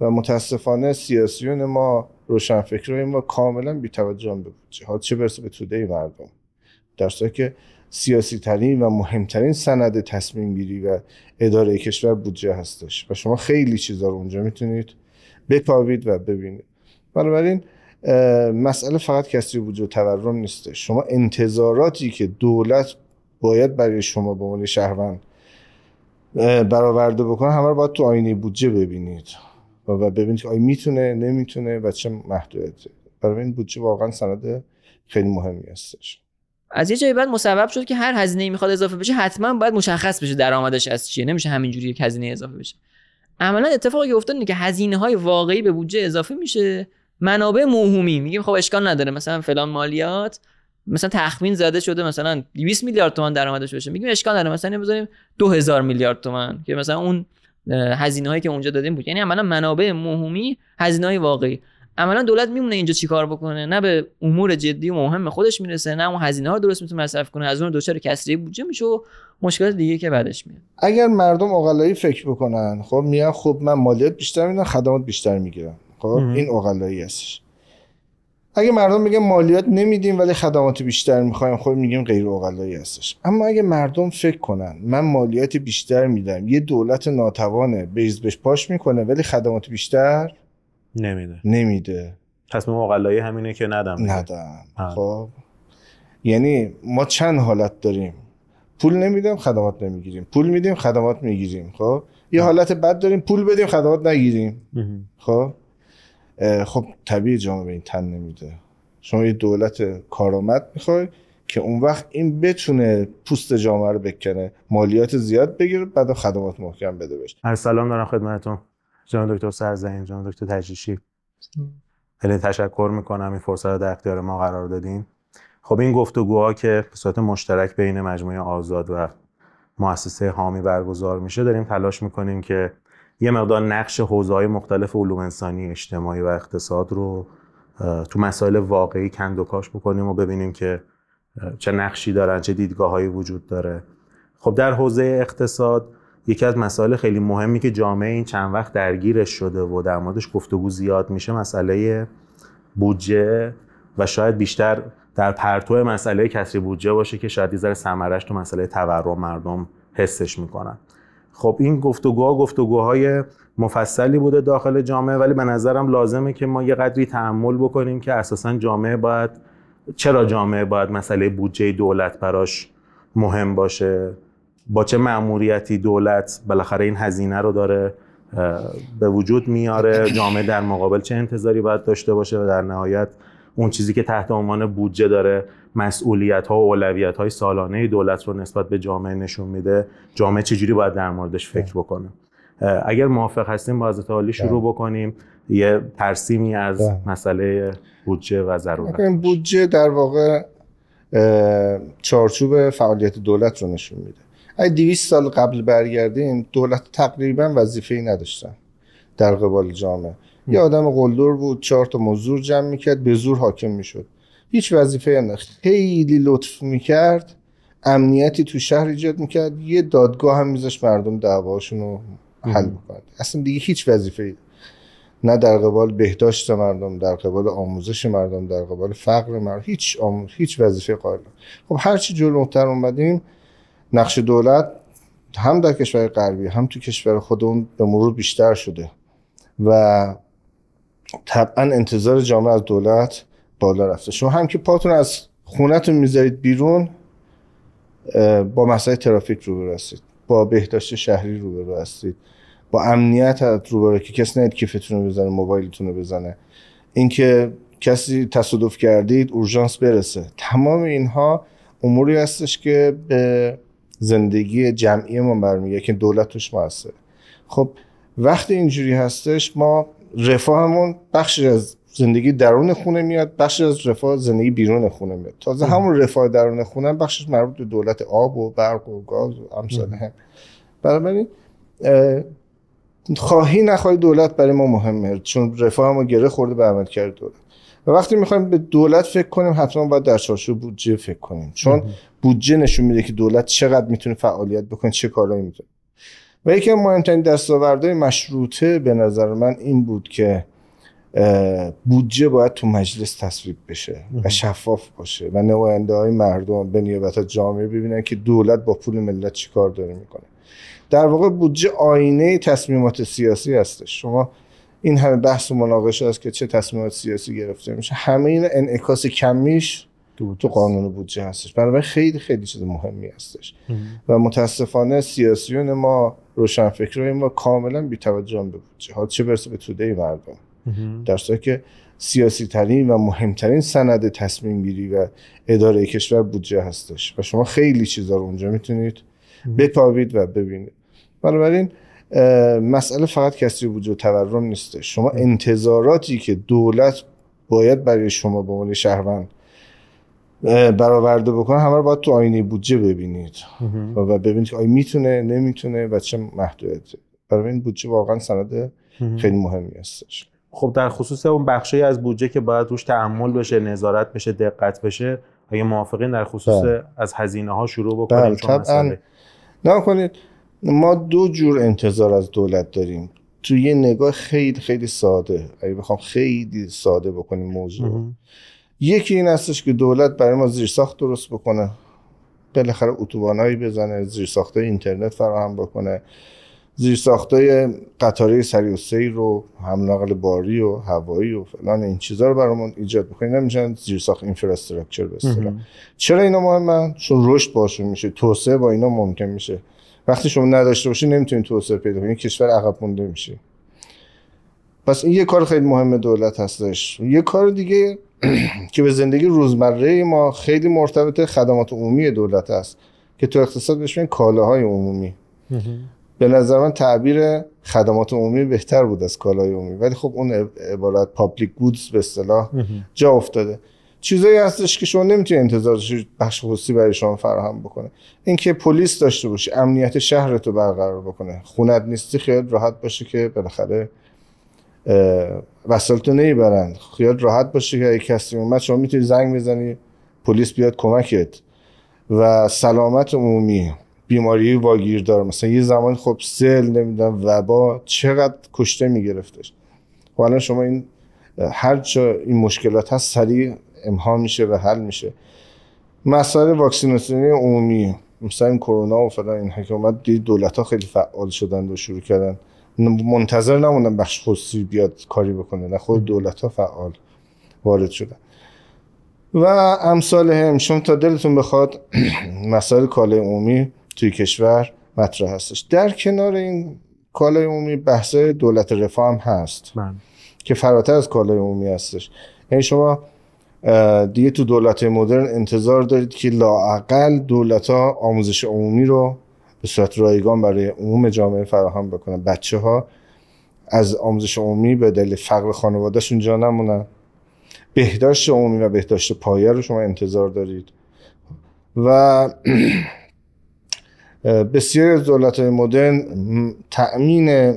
و متاسفانه سیاسیون ما روشنفکرای ما کاملا توجه به بودجه ها چه برسه به توده مردم در که سیاسی ترین و مهمترین سند تصمیم گیری و اداره کشور بودجه هستش و شما خیلی چیزا رو اونجا میتونید بکاوید و ببینید بنابراین مسئله فقط کسی بودجه تورم نیسته شما انتظاراتی که دولت باید برای شما به عنوان شهروند برآورده بکنه همه رو باید تو آینه بودجه ببینید و ببینید آیا میتونه نمیتونه و چه محدودیت برای این بودجه واقعا سند خیلی مهمی هستش از یه جایی بعد مصوب شد که هر هزینه میخواد اضافه بشه حتما باید مشخص بشه درآمدش از چیه نمیشه همینجوری یک هزینه اضافه بشه عملا اتفاقی که افتاد اینه که هزینه های واقعی به بودجه اضافه میشه منابع موهومی میگیم خب اشکال نداره مثلا فلان مالیات مثلا تخمین زده شده مثلا 200 میلیارد تومان درآمدش بشه میگیم اشکال نداره مثلا بزنیم 2000 میلیارد تومان که مثلا اون هزینه هایی که اونجا دادیم بود یعنی عملا منابع مهمی هزینه های واقعی عملا دولت میمونه اینجا چیکار بکنه نه به امور جدی و مهم خودش میرسه نه اون هزینه ها رو درست میتونه مصرف کنه از اون دچار کسری بودجه میشه و مشکلات دیگه که بعدش میاد اگر مردم اقلایی فکر بکنن خب میان خب من مالیات بیشتر میدم خدمات بیشتر میگیرم خب این اقلایی هستش اگه مردم میگن مالیات نمیدیم ولی خدمات بیشتر میخوایم خب میگیم غیر اقلایی هستش اما اگه مردم فکر کنن من مالیات بیشتر میدم یه دولت ناتوانه بیز بهش پاش میکنه ولی خدمات بیشتر نمیده نمیده تصمیم اقلایی همینه که ندم ندم خب یعنی ما چند حالت داریم پول نمیدم خدمات نمیگیریم پول میدیم خدمات میگیریم خب یه حالت بد داریم پول بدیم خدمات نگیریم خب خب طبیعی جامعه این تن نمیده شما یه دولت کارآمد میخوای که اون وقت این بتونه پوست جامعه رو بکنه مالیات زیاد بگیره بعد خدمات محکم بده بشه سلام دارم خدمتتون جان دکتر سرزین، جان دکتر تجریشی خیلی تشکر میکنم این فرصت رو در اختیار ما قرار دادین خب این گفتگوها که به صورت مشترک بین مجموعه آزاد و مؤسسه حامی برگزار میشه داریم تلاش میکنیم که یه مقدار نقش های مختلف علوم انسانی اجتماعی و اقتصاد رو تو مسائل واقعی کند و کاش بکنیم و ببینیم که چه نقشی دارن چه دیدگاه هایی وجود داره خب در حوزه اقتصاد یکی از مسائل خیلی مهمی که جامعه این چند وقت درگیرش شده و در موردش گفتگو زیاد میشه مسئله بودجه و شاید بیشتر در پرتو مسئله کسری بودجه باشه که شاید یه ذره تو مسئله تورم مردم حسش میکنن خب این گفتگوها گفتگوهای مفصلی بوده داخل جامعه ولی به نظرم لازمه که ما یه قدری تحمل بکنیم که اساسا جامعه باید چرا جامعه باید مسئله بودجه دولت براش مهم باشه با چه مأموریتی دولت بالاخره این هزینه رو داره به وجود میاره جامعه در مقابل چه انتظاری باید داشته باشه و در نهایت اون چیزی که تحت عنوان بودجه داره مسئولیت ها و اولویت های سالانه دولت رو نسبت به جامعه نشون میده جامعه چجوری باید در موردش فکر بله. بکنه اگر موافق هستیم با حضرت عالی بله. شروع بکنیم یه ترسیمی از بله. مسئله بودجه و ضرورت بودجه در واقع چارچوب فعالیت دولت رو نشون میده اگه 200 سال قبل برگردیم دولت تقریبا وظیفه ای نداشتن در قبال جامعه یه آدم قلدور بود چهار تا مزدور جمع میکرد به زور حاکم میشد هیچ وظیفه نه خیلی لطف میکرد امنیتی تو شهر ایجاد میکرد یه دادگاه هم میذاش مردم دعواشون رو حل میکرد اصلا دیگه هیچ وظیفه نه در قبال بهداشت مردم در قبال آموزش مردم در قبال فقر مردم هیچ هیچ وظیفه قائل خب هرچی جلوتر اومدیم نقش دولت هم در کشور غربی هم تو کشور خودمون به مرور بیشتر شده و طبعا انتظار جامعه از دولت بالا رفته شما هم که پاتون از خونتون میذارید بیرون با مسائل ترافیک روبرو هستید با بهداشت شهری روبرو هستید با امنیت روبرو که کسی نهید کیفتون رو بزنه موبایلتون رو بزنه اینکه کسی تصادف کردید اورژانس برسه تمام اینها اموری هستش که به زندگی جمعی ما برمیگه که دولت توش خب وقتی اینجوری هستش ما رفاهمون بخشی از زندگی درون خونه میاد بخش از رفاه زندگی بیرون خونه میاد تازه همون رفاه درون خونه بخشش مربوط به دولت آب و برق و گاز و امثال هم بنابراین خواهی نخواهی دولت برای ما مهمه چون رفاه ما گره خورده به عمل کرد دولت و وقتی میخوایم به دولت فکر کنیم حتما باید در چارچوب بودجه فکر کنیم چون بودجه نشون میده که دولت چقدر میتونه فعالیت بکنه چه کارهایی میتونه و یکی از مهمترین دستاوردهای مشروطه به نظر من این بود که بودجه باید تو مجلس تصویب بشه و شفاف باشه و نماینده های مردم به نیابت جامعه ببینن که دولت با پول ملت چیکار داره میکنه در واقع بودجه آینه تصمیمات سیاسی هستش شما این همه بحث و مناقشه است که چه تصمیمات سیاسی گرفته میشه همه این انعکاس کمیش تو قانون بودجه هستش برای خیلی خیلی چیز مهمی هستش و متاسفانه سیاسیون ما روشنفکرای ما کاملا بی‌توجه به بودجه ها چه برسه به توده مردم در صورتی که سیاسی ترین و مهمترین سند تصمیم گیری و اداره کشور بودجه هستش و شما خیلی چیزا رو اونجا میتونید بتابید و ببینید بنابراین مسئله فقط کسری بودجه و تورم نیسته شما انتظاراتی که دولت باید برای شما به عنوان شهروند برآورده بکنه همه رو باید تو آینه بودجه ببینید و ببینید که آیا میتونه نمیتونه و چه محدودیت برای این بودجه واقعا سند خیلی مهمی هستش خب در خصوص اون بخشی از بودجه که باید روش تعمل بشه نظارت بشه دقت بشه اگه موافقین در خصوص بله. از هزینه ها شروع بکنیم بله، چون نه کنید ما دو جور انتظار از دولت داریم تو یه نگاه خیلی خیلی ساده اگه بخوام خیلی ساده بکنیم موضوع یکی این هستش که دولت برای ما زیرساخت درست بکنه بالاخره اتوبانایی بزنه زیرساخت اینترنت فراهم بکنه زیرساختای قطاره سری و سیر رو هم نقل باری و هوایی و فلان این چیزها رو برامون ایجاد بکنید نمیشن زیرساخت اینفراستراکچر به اصطلاح چرا اینا مهمن چون رشد باشون میشه توسعه با اینا ممکن میشه وقتی شما نداشته باشی نمیتونید توسعه پیدا کنید کشور عقب مونده میشه پس این یه کار خیلی مهم دولت هستش یه کار دیگه که به زندگی روزمره ما خیلی مرتبط خدمات عمومی دولت است که تو اقتصاد بهش کالاهای عمومی به نظر من تعبیر خدمات عمومی بهتر بود از کالای عمومی ولی خب اون عبارت پابلیک گودز به اصطلاح جا افتاده چیزایی هستش که شما نمیتونی انتظارش بخش خصوصی برای شما فراهم بکنه اینکه پلیس داشته باشه، امنیت شهرتو رو برقرار بکنه خونت نیستی خیال راحت باشه که بالاخره تو نمیبرند خیال راحت باشه که اگه کسی اومد شما میتونی زنگ بزنی پلیس بیاد کمکت و سلامت عمومی بیماری واگیر داره مثلا یه زمان خب سل نمیدونم وبا چقدر کشته میگرفتش حالا الان شما این هر جا این مشکلات هست سریع امها میشه و حل میشه مسائل واکسیناسیونی عمومی مثلا این کرونا و فلان این حکومت دید دولت ها خیلی فعال شدن و شروع کردن منتظر نمونن بخش خصوصی بیاد کاری بکنه نه خود دولت ها فعال وارد شدن و امثال هم شما تا دلتون بخواد مسائل کاله عمومی توی کشور مطرح هستش در کنار این کالای عمومی بحث دولت رفاه هم هست بله. که فراتر از کالای عمومی هستش یعنی شما دیگه تو دولت مدرن انتظار دارید که لاعقل دولت ها آموزش عمومی رو به صورت رایگان برای عموم جامعه فراهم بکنن بچه ها از آموزش عمومی به دلیل فقر خانوادهشون جا نمونن بهداشت عمومی و بهداشت پایه رو شما انتظار دارید و بسیاری از دولت مدرن تأمین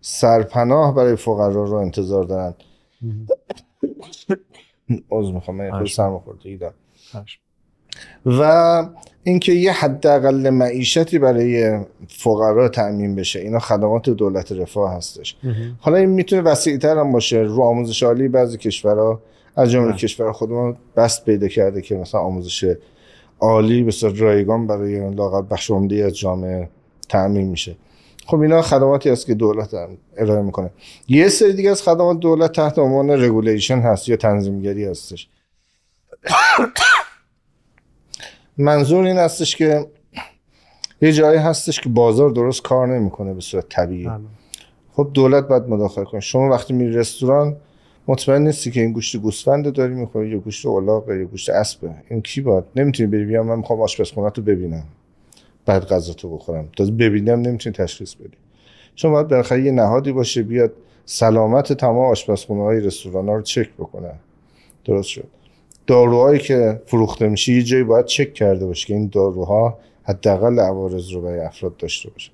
سرپناه برای فقرا رو انتظار دارند عوض میخوام من ایدم. و اینکه یه حداقل معیشتی برای فقرا تأمین بشه اینا خدمات دولت رفاه هستش حالا این میتونه وسیعتر هم باشه رو آموزش عالی بعضی کشورها از جمله کشور خودمون بست پیدا کرده که مثلا آموزش عالی به رایگان برای لاغت بخش عمده از جامعه تعمین میشه خب اینا خدماتی است که دولت ارائه میکنه یه سری دیگه از خدمات دولت تحت عنوان رگولیشن هست یا تنظیمگری هستش منظور این هستش که یه جایی هستش که بازار درست کار نمیکنه به صورت طبیعی بله. خب دولت باید مداخله کنه شما وقتی میری رستوران مطمئن نیستی که این گوشت گوسفند داری میخوری یا گوشت الاغ یا گوشت اسب این کی باد نمیتونی بری من میخوام آشپزخونه تو ببینم بعد غذا تو بخورم تا ببینم نمیتونی تشخیص بدی شما باید بالاخره یه نهادی باشه بیاد سلامت تمام آشپزخونه های رستوران ها رو چک بکنه درست شد داروهایی که فروخته میشه یه جایی باید چک کرده باشه که این داروها حداقل عوارض رو برای افراد داشته باشه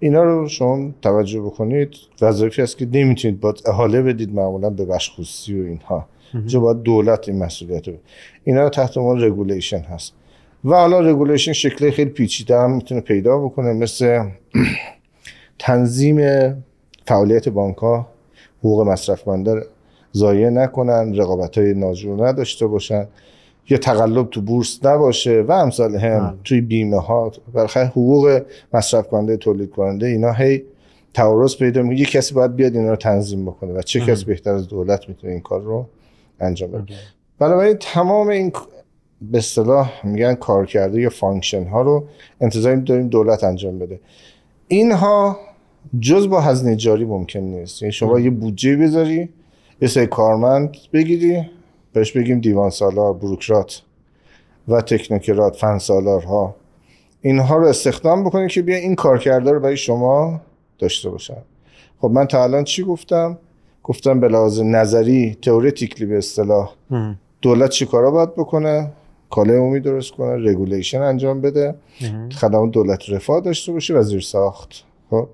اینا رو شما توجه بکنید وظایفی هست که نمیتونید با احاله بدید معمولا به بخش خصوصی و اینها چون باید دولت این مسئولیت رو اینا رو تحت عنوان رگولیشن هست و حالا رگولیشن شکل خیلی پیچیده هم میتونه پیدا بکنه مثل تنظیم فعالیت بانک ها حقوق مصرف بندر زایه نکنن رقابت های ناجور نداشته باشن یا تقلب تو بورس نباشه و امثال هم بله. توی بیمه ها برخی حقوق مصرف کننده تولید کننده اینا هی تعارض پیدا میکنه یه کسی باید بیاد اینا رو تنظیم بکنه و چه بله. کسی بهتر از دولت میتونه این کار رو انجام بده بله. بنابراین تمام این به اصطلاح میگن کار کرده یا فانکشن ها رو انتظار داریم دولت انجام بده اینها جز با هزینه جاری ممکن نیست یعنی شما یه بودجه بذاری یه سری کارمند بگیری بهش بگیم دیوان سالار بروکرات و تکنوکرات فن سالارها اینها رو استخدام بکنید که بیا این کارکرده رو برای شما داشته باشن خب من تا الان چی گفتم گفتم به لحاظ نظری تئوریتیکلی به اصطلاح دولت چی کارا باید بکنه کاله عمومی درست کنه رگولیشن انجام بده خدمات دولت رفاه داشته باشه وزیر ساخت خب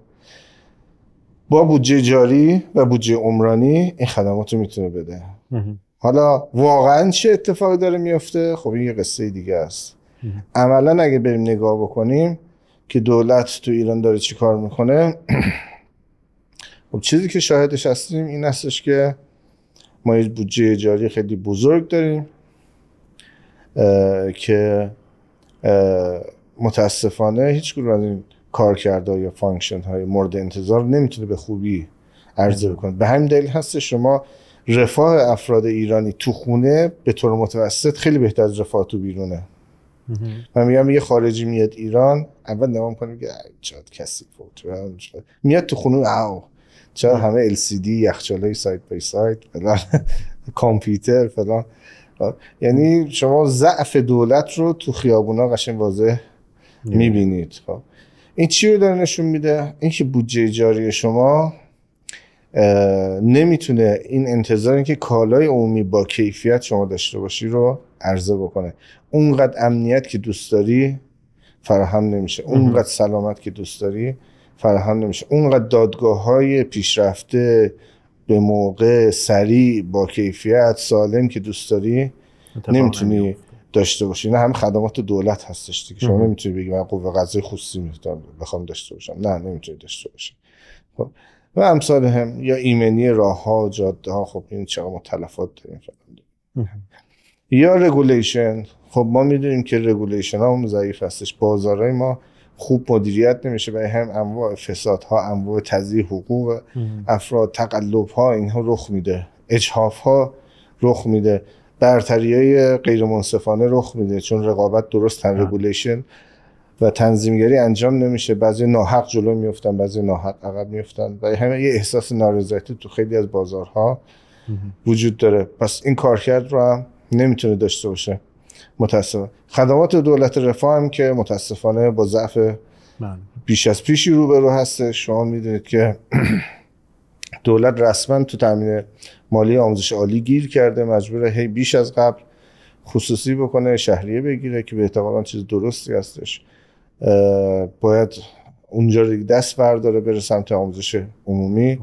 با بودجه جاری و بودجه عمرانی این خدمات رو میتونه بده حالا واقعا چه اتفاقی داره میفته خب این یه قصه دیگه است عملا اگه بریم نگاه بکنیم که دولت تو ایران داره چی کار میکنه خب چیزی که شاهدش هستیم این هستش که ما یه بودجه جاری خیلی بزرگ داریم که متاسفانه هیچ از این کارکردها یا فانکشن های مورد انتظار نمیتونه به خوبی عرضه بکنه به همین دلیل هست شما رفاه افراد ایرانی تو خونه به طور متوسط خیلی بهتر از رفاه تو بیرونه من میگم یه خارجی میاد ایران اول نگاه کنیم که چقدر کسی بود میاد تو خونه او چرا همه LCD یخچالای سایت بای سایت فلان کامپیوتر فلان یعنی شما ضعف دولت رو تو خیابونا قشنگ واضح میبینید خب، این چی رو داره نشون میده اینکه بودجه جاری شما نمیتونه این انتظار که کالای عمومی با کیفیت شما داشته باشی رو عرضه بکنه اونقدر امنیت که دوست داری فراهم نمیشه اونقدر سلامت که دوست داری فراهم نمیشه اونقدر دادگاه های پیشرفته به موقع سریع با کیفیت سالم که دوست داری نمیتونی داشته باشی نه هم خدمات دولت هستش دیگه شما نمیتونی بگی من قوه قضایی خصوصی میتونم بخوام داشته باشم نه نمیتونی داشته باشی خب، و امثال هم یا ایمنی راه ها جاده ها خب این چقدر ما تلفات داریم یا رگولیشن خب ما میدونیم که رگولیشن ها هم ضعیف هستش بازارهای ما خوب مدیریت نمیشه برای هم انواع فساد ها انواع تضییع حقوق افراد تقلب ها اینها رخ میده اجحاف ها رخ میده برتری های غیر منصفانه رخ میده چون رقابت درست رگولیشن و تنظیمگری انجام نمیشه بعضی ناحق جلو میفتن بعضی ناحق عقب میفتن و همه یه احساس نارضایتی تو خیلی از بازارها وجود داره پس این کارکرد رو هم نمیتونه داشته باشه متاسفانه خدمات دولت رفاه هم که متاسفانه با ضعف بله. بیش از پیشی روبرو هسته شما میدونید که دولت رسما تو تامین مالی آموزش عالی گیر کرده مجبوره هی بیش از قبل خصوصی بکنه شهریه بگیره که به اعتقاد چیز درستی هستش باید اونجا دست برداره بره سمت آموزش عمومی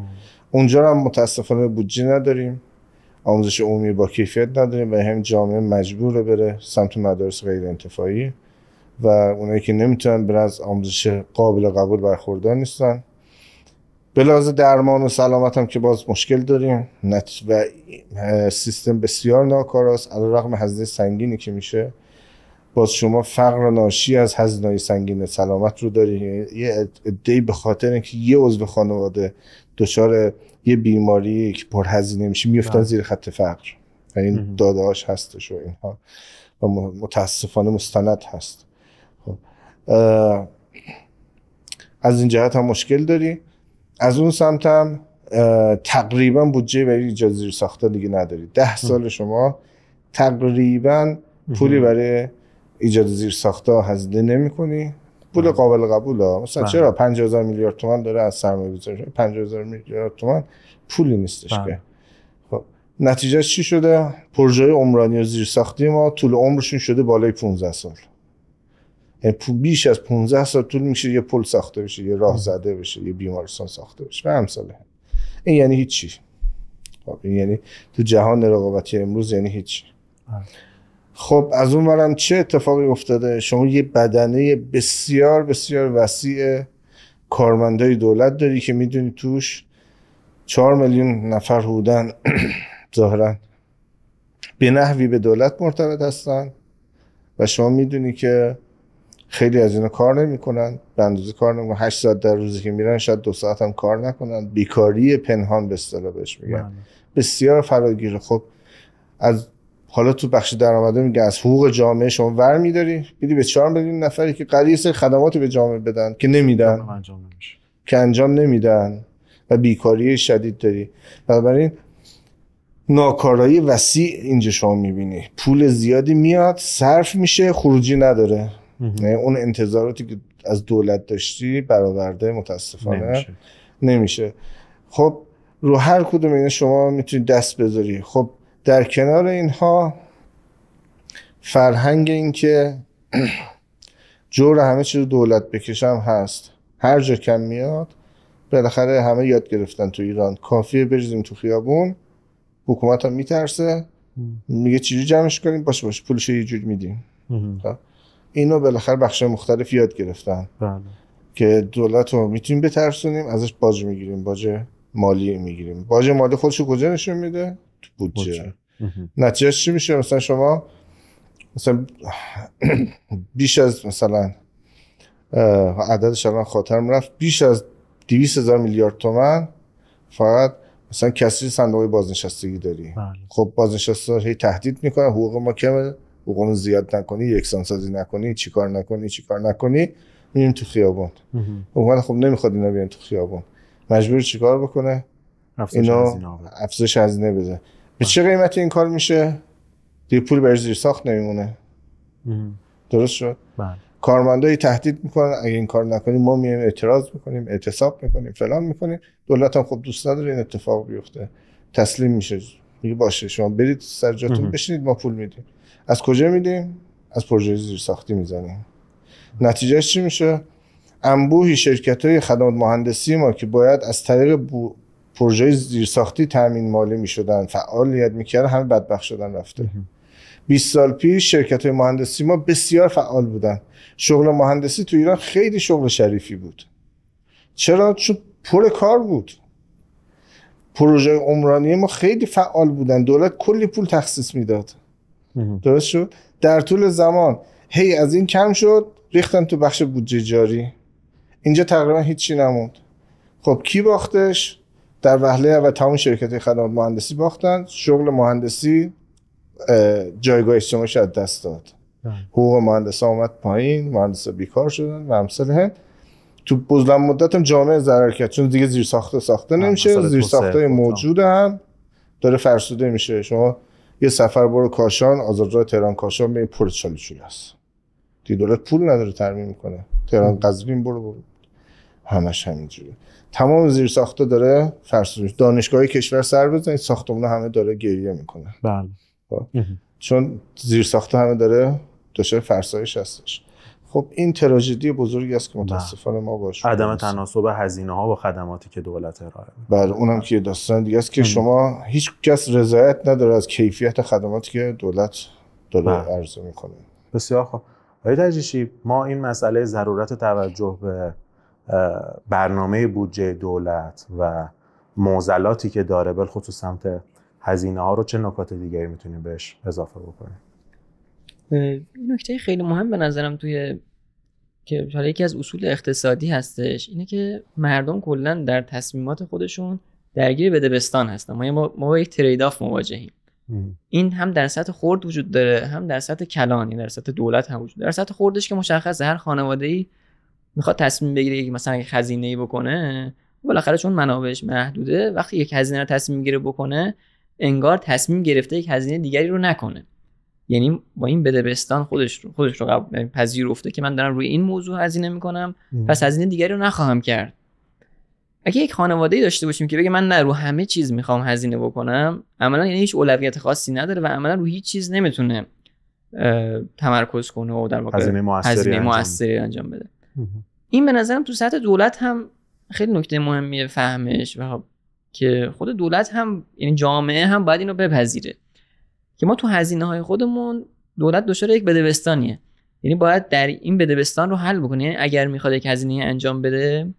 اونجا هم متاسفانه بودجه نداریم آموزش عمومی با کیفیت نداریم و هم جامعه مجبور بره سمت مدارس غیر انتفاعی و اونایی که نمیتونن برن از آموزش قابل قبول برخوردار نیستن به درمان و سلامت هم که باز مشکل داریم نت و سیستم بسیار ناکاراست علی رقم هزینه سنگینی که میشه باز شما فقر ناشی از هزینه‌های سنگین سلامت رو داری یه دی به خاطر اینکه یه عضو خانواده دچار یه بیماری که پر هزینه میشه میفتن بله. زیر خط فقر و این داداش هستش و اینها و متاسفانه مستند هست خب، از این جهت هم مشکل داری از اون سمت هم تقریبا بودجه برای اجازه زیر دیگه نداری ده سال شما تقریبا پولی برای ایجاد زیر ساختا هزینه نمیکنی پول بله. قابل قبوله مثلا بله. چرا 50000 میلیارد تومان داره از سرمایه گذاری 50000 میلیارد تومان پولی نیستش که بله. خب نتیجه چی شده پروژه عمرانی و زیرساختی ما طول عمرشون شده بالای 15 سال یعنی بیش از 15 سال طول میشه یه پل ساخته بشه یه راه زده بشه یه بیمارستان ساخته بشه و همساله این یعنی هیچی خب یعنی تو جهان رقابتی امروز یعنی هیچی خب از اون برم چه اتفاقی افتاده شما یه بدنه بسیار بسیار وسیع کارمندای دولت داری که میدونی توش چهار میلیون نفر هودن ظاهرا به نحوی به دولت مرتبط هستن و شما میدونی که خیلی از اینا کار نمیکنن به اندازه کار نمیکنن هشت ساعت در روزی که میرن شاید دو ساعت هم کار نکنن بیکاری پنهان به اصطلاح بهش میگن بله. بسیار فراگیره خب از حالا تو بخش درآمده میگه از حقوق جامعه شما ور میداری میدی به چهار میلیون نفری که قریه سری خدمات به جامعه بدن که نمیدن انجام که انجام نمیدن و بیکاری شدید داری بنابراین ناکارایی وسیع اینجا شما میبینی پول زیادی میاد صرف میشه خروجی نداره یعنی اون انتظاراتی که از دولت داشتی برآورده متاسفانه نمیشه. نمیشه خب رو هر کدوم اینا شما میتونید دست بذاری خب در کنار اینها فرهنگ اینکه جور همه چیز دولت بکشم هست هر جا کم میاد بالاخره همه یاد گرفتن تو ایران کافیه بریزیم تو خیابون حکومت هم میترسه میگه چجوری جمعش کنیم باشه باشه پولش یه جور میدیم خب. اینو بالاخره بخش مختلف یاد گرفتن بله. که دولت رو میتونیم بترسونیم ازش باج میگیریم باج مالی میگیریم باج مالی خودش کجا نشون میده بودجه نتیجه چی میشه مثلا شما مثلا بیش از مثلا عددش الان خاطرم رفت بیش از 200 هزار میلیارد تومن فقط مثلا کسی صندوق بازنشستگی داری بله. خب بازنشسته هی تهدید میکنه. حقوق ما کمه حقوق زیاد نکنی یکسان سازی نکنی چیکار نکنی چیکار نکنی میریم تو خیابون اون خب نمیخواد اینا بیان تو خیابون مجبور چیکار بکنه اینا افزایش هزینه بده به چه قیمتی این کار میشه دیگه پول بر زیر ساخت نمیمونه درست شد بله کارمندایی تهدید میکنن اگه این کار نکنیم ما میایم اعتراض میکنیم اعتصاب میکنیم فلان میکنیم دولت هم خب دوست نداره این اتفاق بیفته تسلیم میشه میگه باشه شما برید سر جاتون بشینید ما پول میدیم از کجا میدیم از پروژه زیر ساختی میزنیم نتیجه چی میشه انبوهی شرکت های خدمات مهندسی ما که باید از طریق پروژه زیرساختی تامین مالی میشدن فعالیت میکردن همه بدبخت شدن رفته 20 سال پیش شرکت های مهندسی ما بسیار فعال بودن شغل مهندسی تو ایران خیلی شغل شریفی بود چرا چون پر کار بود پروژه عمرانی ما خیلی فعال بودن دولت کلی پول تخصیص میداد درست شد در طول زمان هی از این کم شد ریختن تو بخش بودجه جاری اینجا تقریبا هیچی نموند خب کی باختش در وهله و تمام شرکت خدمات مهندسی باختن شغل مهندسی جایگاه اجتماعی از دست داد بله. حقوق ها آمد پایین مهندس بیکار شدن و امثال هم تو بزرگ مدت هم جامعه ضرر کرد چون دیگه زیر ساخته ساخته بله، نمیشه زیر ساخته موجود هم داره فرسوده میشه شما یه سفر برو کاشان آزادراه تهران کاشان به پر چالیچول است دولت پول نداره ترمیم میکنه تهران بله. قزوین برو برو همش همینجوره تمام زیر ساخته داره فرسوده دانشگاهی کشور سر بزنید ساختمون همه داره گریه میکنه بله خب. چون زیر ساخته همه داره دچار فرسایش هستش خب این تراژدی بزرگی است که بله. متاسفانه ما باش عدم تناسب هزینه ها با خدماتی که دولت ارائه میده بله اونم که داستان دیگه است که شما هیچ کس رضایت نداره از کیفیت خدماتی که دولت داره بله. عرضه میکنه بسیار خب آقای ما این مسئله ضرورت توجه به برنامه بودجه دولت و موزلاتی که داره خصوص سمت هزینه ها رو چه نکات دیگری میتونیم بهش اضافه بکنیم نکته خیلی مهم به نظرم توی که حالا یکی از اصول اقتصادی هستش اینه که مردم کلا در تصمیمات خودشون درگیر بستان هستن ما ما با یک ترید آف مواجهیم این هم در سطح خرد وجود داره هم در سطح کلان یعنی در سطح دولت هم وجود داره در سطح خردش که مشخص هر خانواده میخواد تصمیم بگیره یک مثلا یک خزینه ای بکنه بالاخره چون منابعش محدوده وقتی یک خزینه رو تصمیم میگیره بکنه انگار تصمیم گرفته یک خزینه دیگری رو نکنه یعنی با این بدبستان خودش رو خودش رو قبل پذیرفته که من دارم روی این موضوع هزینه میکنم پس هزینه دیگری رو نخواهم کرد اگه یک خانواده داشته باشیم که بگه من نه رو همه چیز میخوام هزینه بکنم عملا یعنی هیچ اولویت خاصی نداره و عملا رو هیچ چیز نمیتونه تمرکز کنه و در واقع هزینه موثری انجام بده این به نظرم تو سطح دولت هم خیلی نکته مهمیه فهمش و خب که خود دولت هم یعنی جامعه هم باید اینو بپذیره که ما تو هزینه های خودمون دولت دچار یک بدبستانیه یعنی باید در این بدبستان رو حل بکنه یعنی اگر میخواد یک هزینه انجام بده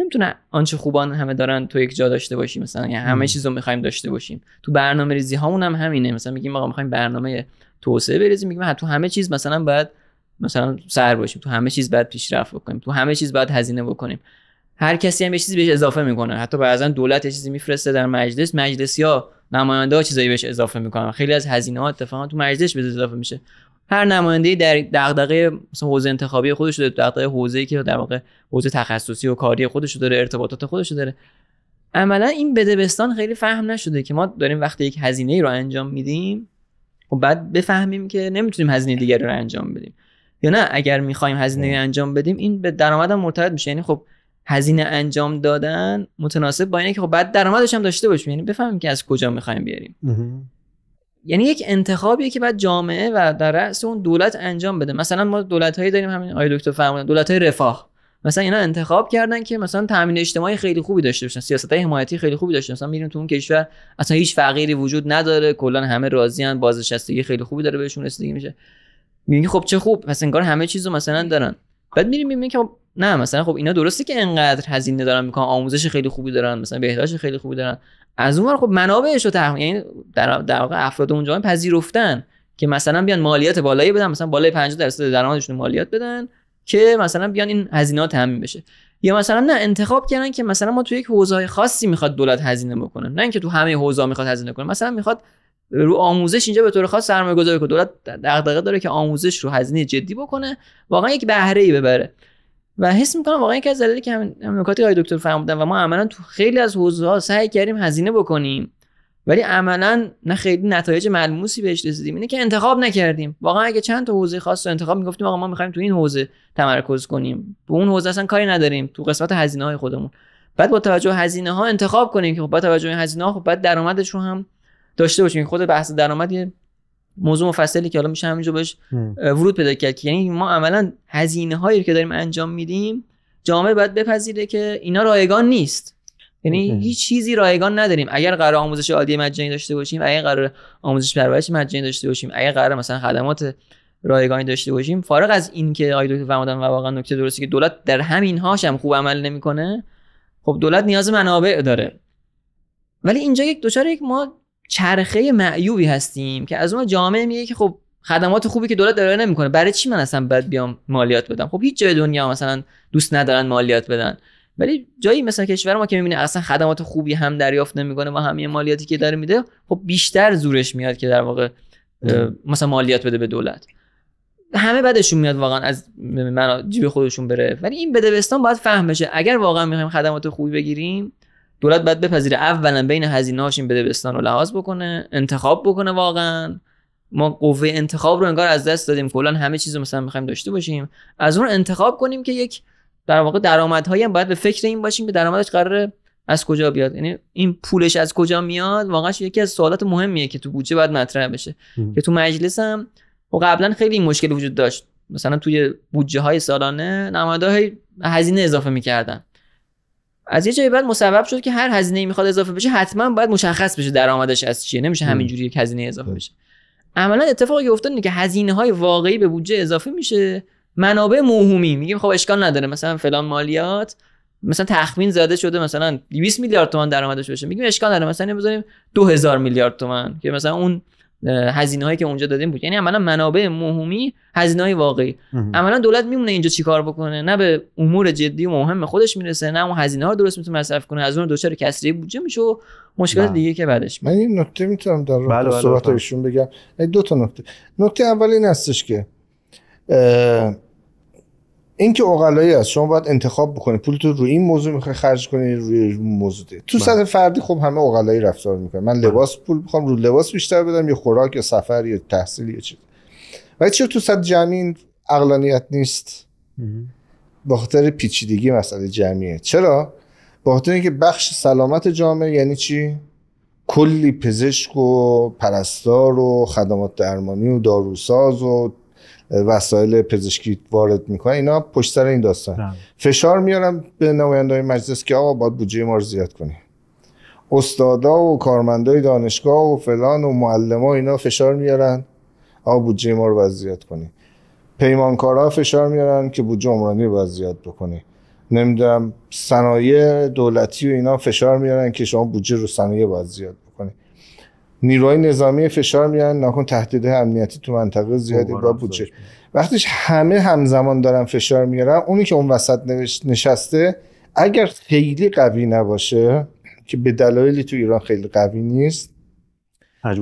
نمیتونه آنچه خوبان همه دارن تو یک جا داشته باشیم مثلا یعنی همه چیز رو میخوایم داشته باشیم تو برنامه ریزی هامون هم همینه مثلا میگیم آقا میخوایم برنامه توسعه بریزیم میگیم تو همه چیز مثلا باید مثلا سر باشیم تو همه چیز باید پیشرفت بکنیم تو همه چیز باید هزینه بکنیم هر کسی هم یه چیزی بهش اضافه میکنه حتی بعضا دولت یه چیزی میفرسته در مجلس مجلسی ها نماینده ها چیزایی بهش اضافه میکنن خیلی از هزینه ها اتفاقا تو مجلس بهش اضافه میشه هر نماینده در دغدغه مثلا حوزه انتخابی خودش داره دغدغه حوزه‌ای که در واقع حوزه تخصصی و کاری خودش داره ارتباطات خودش داره عملا این بدبستان خیلی فهم نشده که ما داریم وقتی یک هزینه ای رو انجام میدیم و خب بعد بفهمیم که نمیتونیم هزینه دیگری رو انجام بدیم یا نه اگر میخوایم هزینه خب. انجام بدیم این به درآمدم مرتبط میشه یعنی خب هزینه انجام دادن متناسب با اینه که خب بعد درآمدش هم داشته باشیم یعنی بفهمیم که از کجا میخوایم بیاریم یعنی یک انتخابیه که بعد جامعه و در رأس اون دولت انجام بده مثلا ما دولت هایی داریم همین آیه دکتر فرمودن دولت های رفاه مثلا اینا انتخاب کردن که مثلا تامین اجتماعی خیلی خوبی داشته باشن سیاست های حمایتی خیلی خوبی داشته مثلا میریم تو اون کشور اصلا هیچ فقیری وجود نداره کلا همه راضیان بازنشستگی خیلی خوبی داره بهشون رسیدگی میشه میگی خب چه خوب پس انگار همه چیزو مثلا آره. دارن بعد میریم میبینیم که خب نه مثلا خب اینا درسته که انقدر هزینه دارن میکنن آموزش خیلی خوبی دارن مثلا بهداشت خیلی خوبی دارن از اون خب منابعش رو تخم یعنی در, در واقع افراد اونجا پذیرفتن که مثلا بیان مالیات بالایی بدن مثلا بالای 50 درصد درآمدشون مالیات بدن که مثلا بیان این هزینه ها تامین بشه یا مثلا نه انتخاب کردن که مثلا ما تو یک حوزه خاصی میخواد دولت هزینه بکنه نه اینکه تو همه حوزه میخواد هزینه کنه مثلا میخواد رو آموزش اینجا به طور خاص سرمایه گذاری کنه دولت دغدغه داره که آموزش رو هزینه جدی بکنه واقعا یک بهره ای ببره و حس میکنم واقعا یکی از دلایلی که هم نکاتی آقای دکتر فرمودن و ما عملا تو خیلی از حوزه ها سعی کردیم هزینه بکنیم ولی عملا نه خیلی نتایج ملموسی بهش رسیدیم اینه که انتخاب نکردیم واقعا اگه چند تا حوزه خاص رو انتخاب میگفتیم آقا ما میخوایم تو این حوزه تمرکز کنیم به اون حوزه اصلا کاری نداریم تو قسمت هزینه های خودمون بعد با توجه هزینه ها انتخاب کنیم که خب با توجه هزینه ها خب بعد درآمدش رو هم داشته باشیم خود بحث درآمد یه موضوع مفصلی که حالا میشه همینجا بهش ورود پیدا کرد که یعنی ما عملا هزینه هایی که داریم انجام میدیم جامعه باید بپذیره که اینا رایگان نیست یعنی هیچ چیزی رایگان نداریم اگر قرار آموزش عادی مجانی داشته باشیم اگر قرار آموزش پرورشی مجانی داشته باشیم اگر قرار مثلا خدمات رایگانی داشته باشیم فارغ از این که آقای دکتر فرمودن و واقعا نکته درستی که دولت در همین هاش هم خوب عمل نمیکنه خب دولت نیاز منابع داره ولی اینجا یک دچار یک ما چرخه معیوبی هستیم که از اون جامعه میگه که خب خدمات خوبی که دولت داره نمیکنه برای چی من اصلا باید بیام مالیات بدم خب هیچ جای دنیا مثلا دوست ندارن مالیات بدن ولی جایی مثلا کشور ما که میبینه اصلا خدمات خوبی هم دریافت نمیکنه و همین مالیاتی که داره میده خب بیشتر زورش میاد که در واقع مثلا مالیات بده به دولت همه بدشون میاد واقعا از من جیب خودشون بره ولی این بدبستان باید فهم بشه اگر واقعا میخوایم خدمات خوبی بگیریم دولت باید بپذیره اولا بین هزینه هاش این بدبستان رو لحاظ بکنه انتخاب بکنه واقعا ما قوه انتخاب رو انگار از دست دادیم کلا همه چیز رو مثلا میخوایم داشته باشیم از اون انتخاب کنیم که یک در واقع درآمدهایی هم باید به فکر این باشیم که درآمدش قراره از کجا بیاد یعنی این پولش از کجا میاد واقعا یکی از سوالات مهمیه که تو بودجه باید مطرح بشه که تو مجلس هم و خب قبلا خیلی مشکل وجود داشت مثلا توی بودجه های سالانه نماینده هزینه اضافه میکردن از یه جایی بعد مسبب شد که هر هزینه میخواد اضافه بشه حتما باید مشخص بشه درآمدش از چیه نمیشه همینجوری یک هزینه اضافه بشه عملا اتفاقی که افتاد اینه که هزینه های واقعی به بودجه اضافه میشه منابع موهومی میگیم خب اشکال نداره مثلا فلان مالیات مثلا تخمین زده شده مثلا 200 میلیارد تومان درآمدش بشه میگیم اشکال نداره مثلا بذاریم 2000 میلیارد تومان که مثلا اون هزینه هایی که اونجا دادیم بود یعنی عملا منابع مهمی هزینه های واقعی عملا دولت میمونه اینجا چیکار بکنه نه به امور جدی و مهم خودش میرسه نه اون هزینه ها رو درست میتونه مصرف کنه از اون دوچار کسری بودجه میشه و مشکلات بله. دیگه که بعدش من این نکته میتونم در بله،, بله صحبت بگم دو تا نکته نکته اول این هستش که اینکه اوغلایی است شما باید انتخاب بکنید تو روی این موضوع میخوای خرج کنی روی موضوع ده. تو بله. سطح فردی خب همه اوغلایی رفتار میکنه من بله. لباس پول میخوام رو لباس بیشتر بدم یا خوراک یا سفر یا تحصیل یا چیز ولی چرا تو سطح جمعی اقلانیت نیست به خاطر پیچیدگی مسئله جمعیه چرا با خاطر اینکه بخش سلامت جامعه یعنی چی کلی پزشک و پرستار و خدمات درمانی و داروساز و وسایل پزشکی وارد میکنه. اینا پشت سر این داستان بله. فشار میارم به های مجلس که آقا باید بودجه ما رو زیاد کنی استادا و کارمندای دانشگاه و فلان و ها اینا فشار میارن آقا بودجه ما رو زیاد کنی پیمانکارا فشار میارن که بودجه عمرانی رو زیاد بکنی نمیدونم صنایع دولتی و اینا فشار میارن که شما بودجه رو صنایع باید زیاد نیروهای نظامی فشار میارن نکن تهدید امنیتی تو منطقه زیادی با بودجه وقتیش همه همزمان دارن فشار میارن اونی که اون وسط نشسته اگر خیلی قوی نباشه که به دلایلی تو ایران خیلی قوی نیست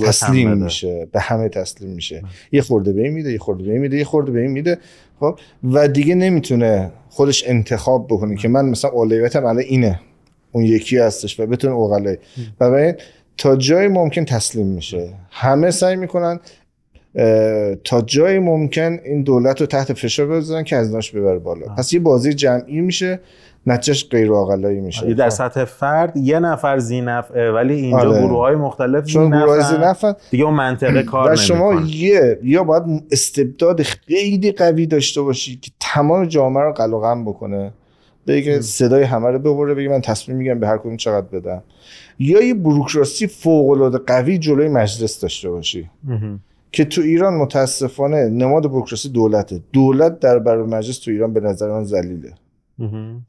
تسلیم میشه به همه تسلیم میشه یه خورده به این میده یه خورده به این میده یه خورده به این میده خب و دیگه نمیتونه خودش انتخاب بکنه که من مثلا اولویتم الان اینه اون یکی هستش و بتونه اوغله و تا جای ممکن تسلیم میشه همه سعی میکنن تا جای ممکن این دولت رو تحت فشار بذارن که از ناش ببره بالا پس یه بازی جمعی میشه نتیجهش غیر عقلایی میشه در سطح فرد یه نفر زینف، ولی اینجا آره. گروه های مختلف چون گروه دیگه اون منطقه کار و شما یه یا باید استبداد خیلی قوی داشته باشی که تمام جامعه رو قلقم بکنه بگه صدای همه رو ببره بگه من تصمیم میگم به هر کدوم چقدر بدم یا یه بروکراسی فوق العاده قوی جلوی مجلس داشته باشی که تو ایران متاسفانه نماد بروکراسی دولته دولت در برابر مجلس تو ایران به نظر من ذلیله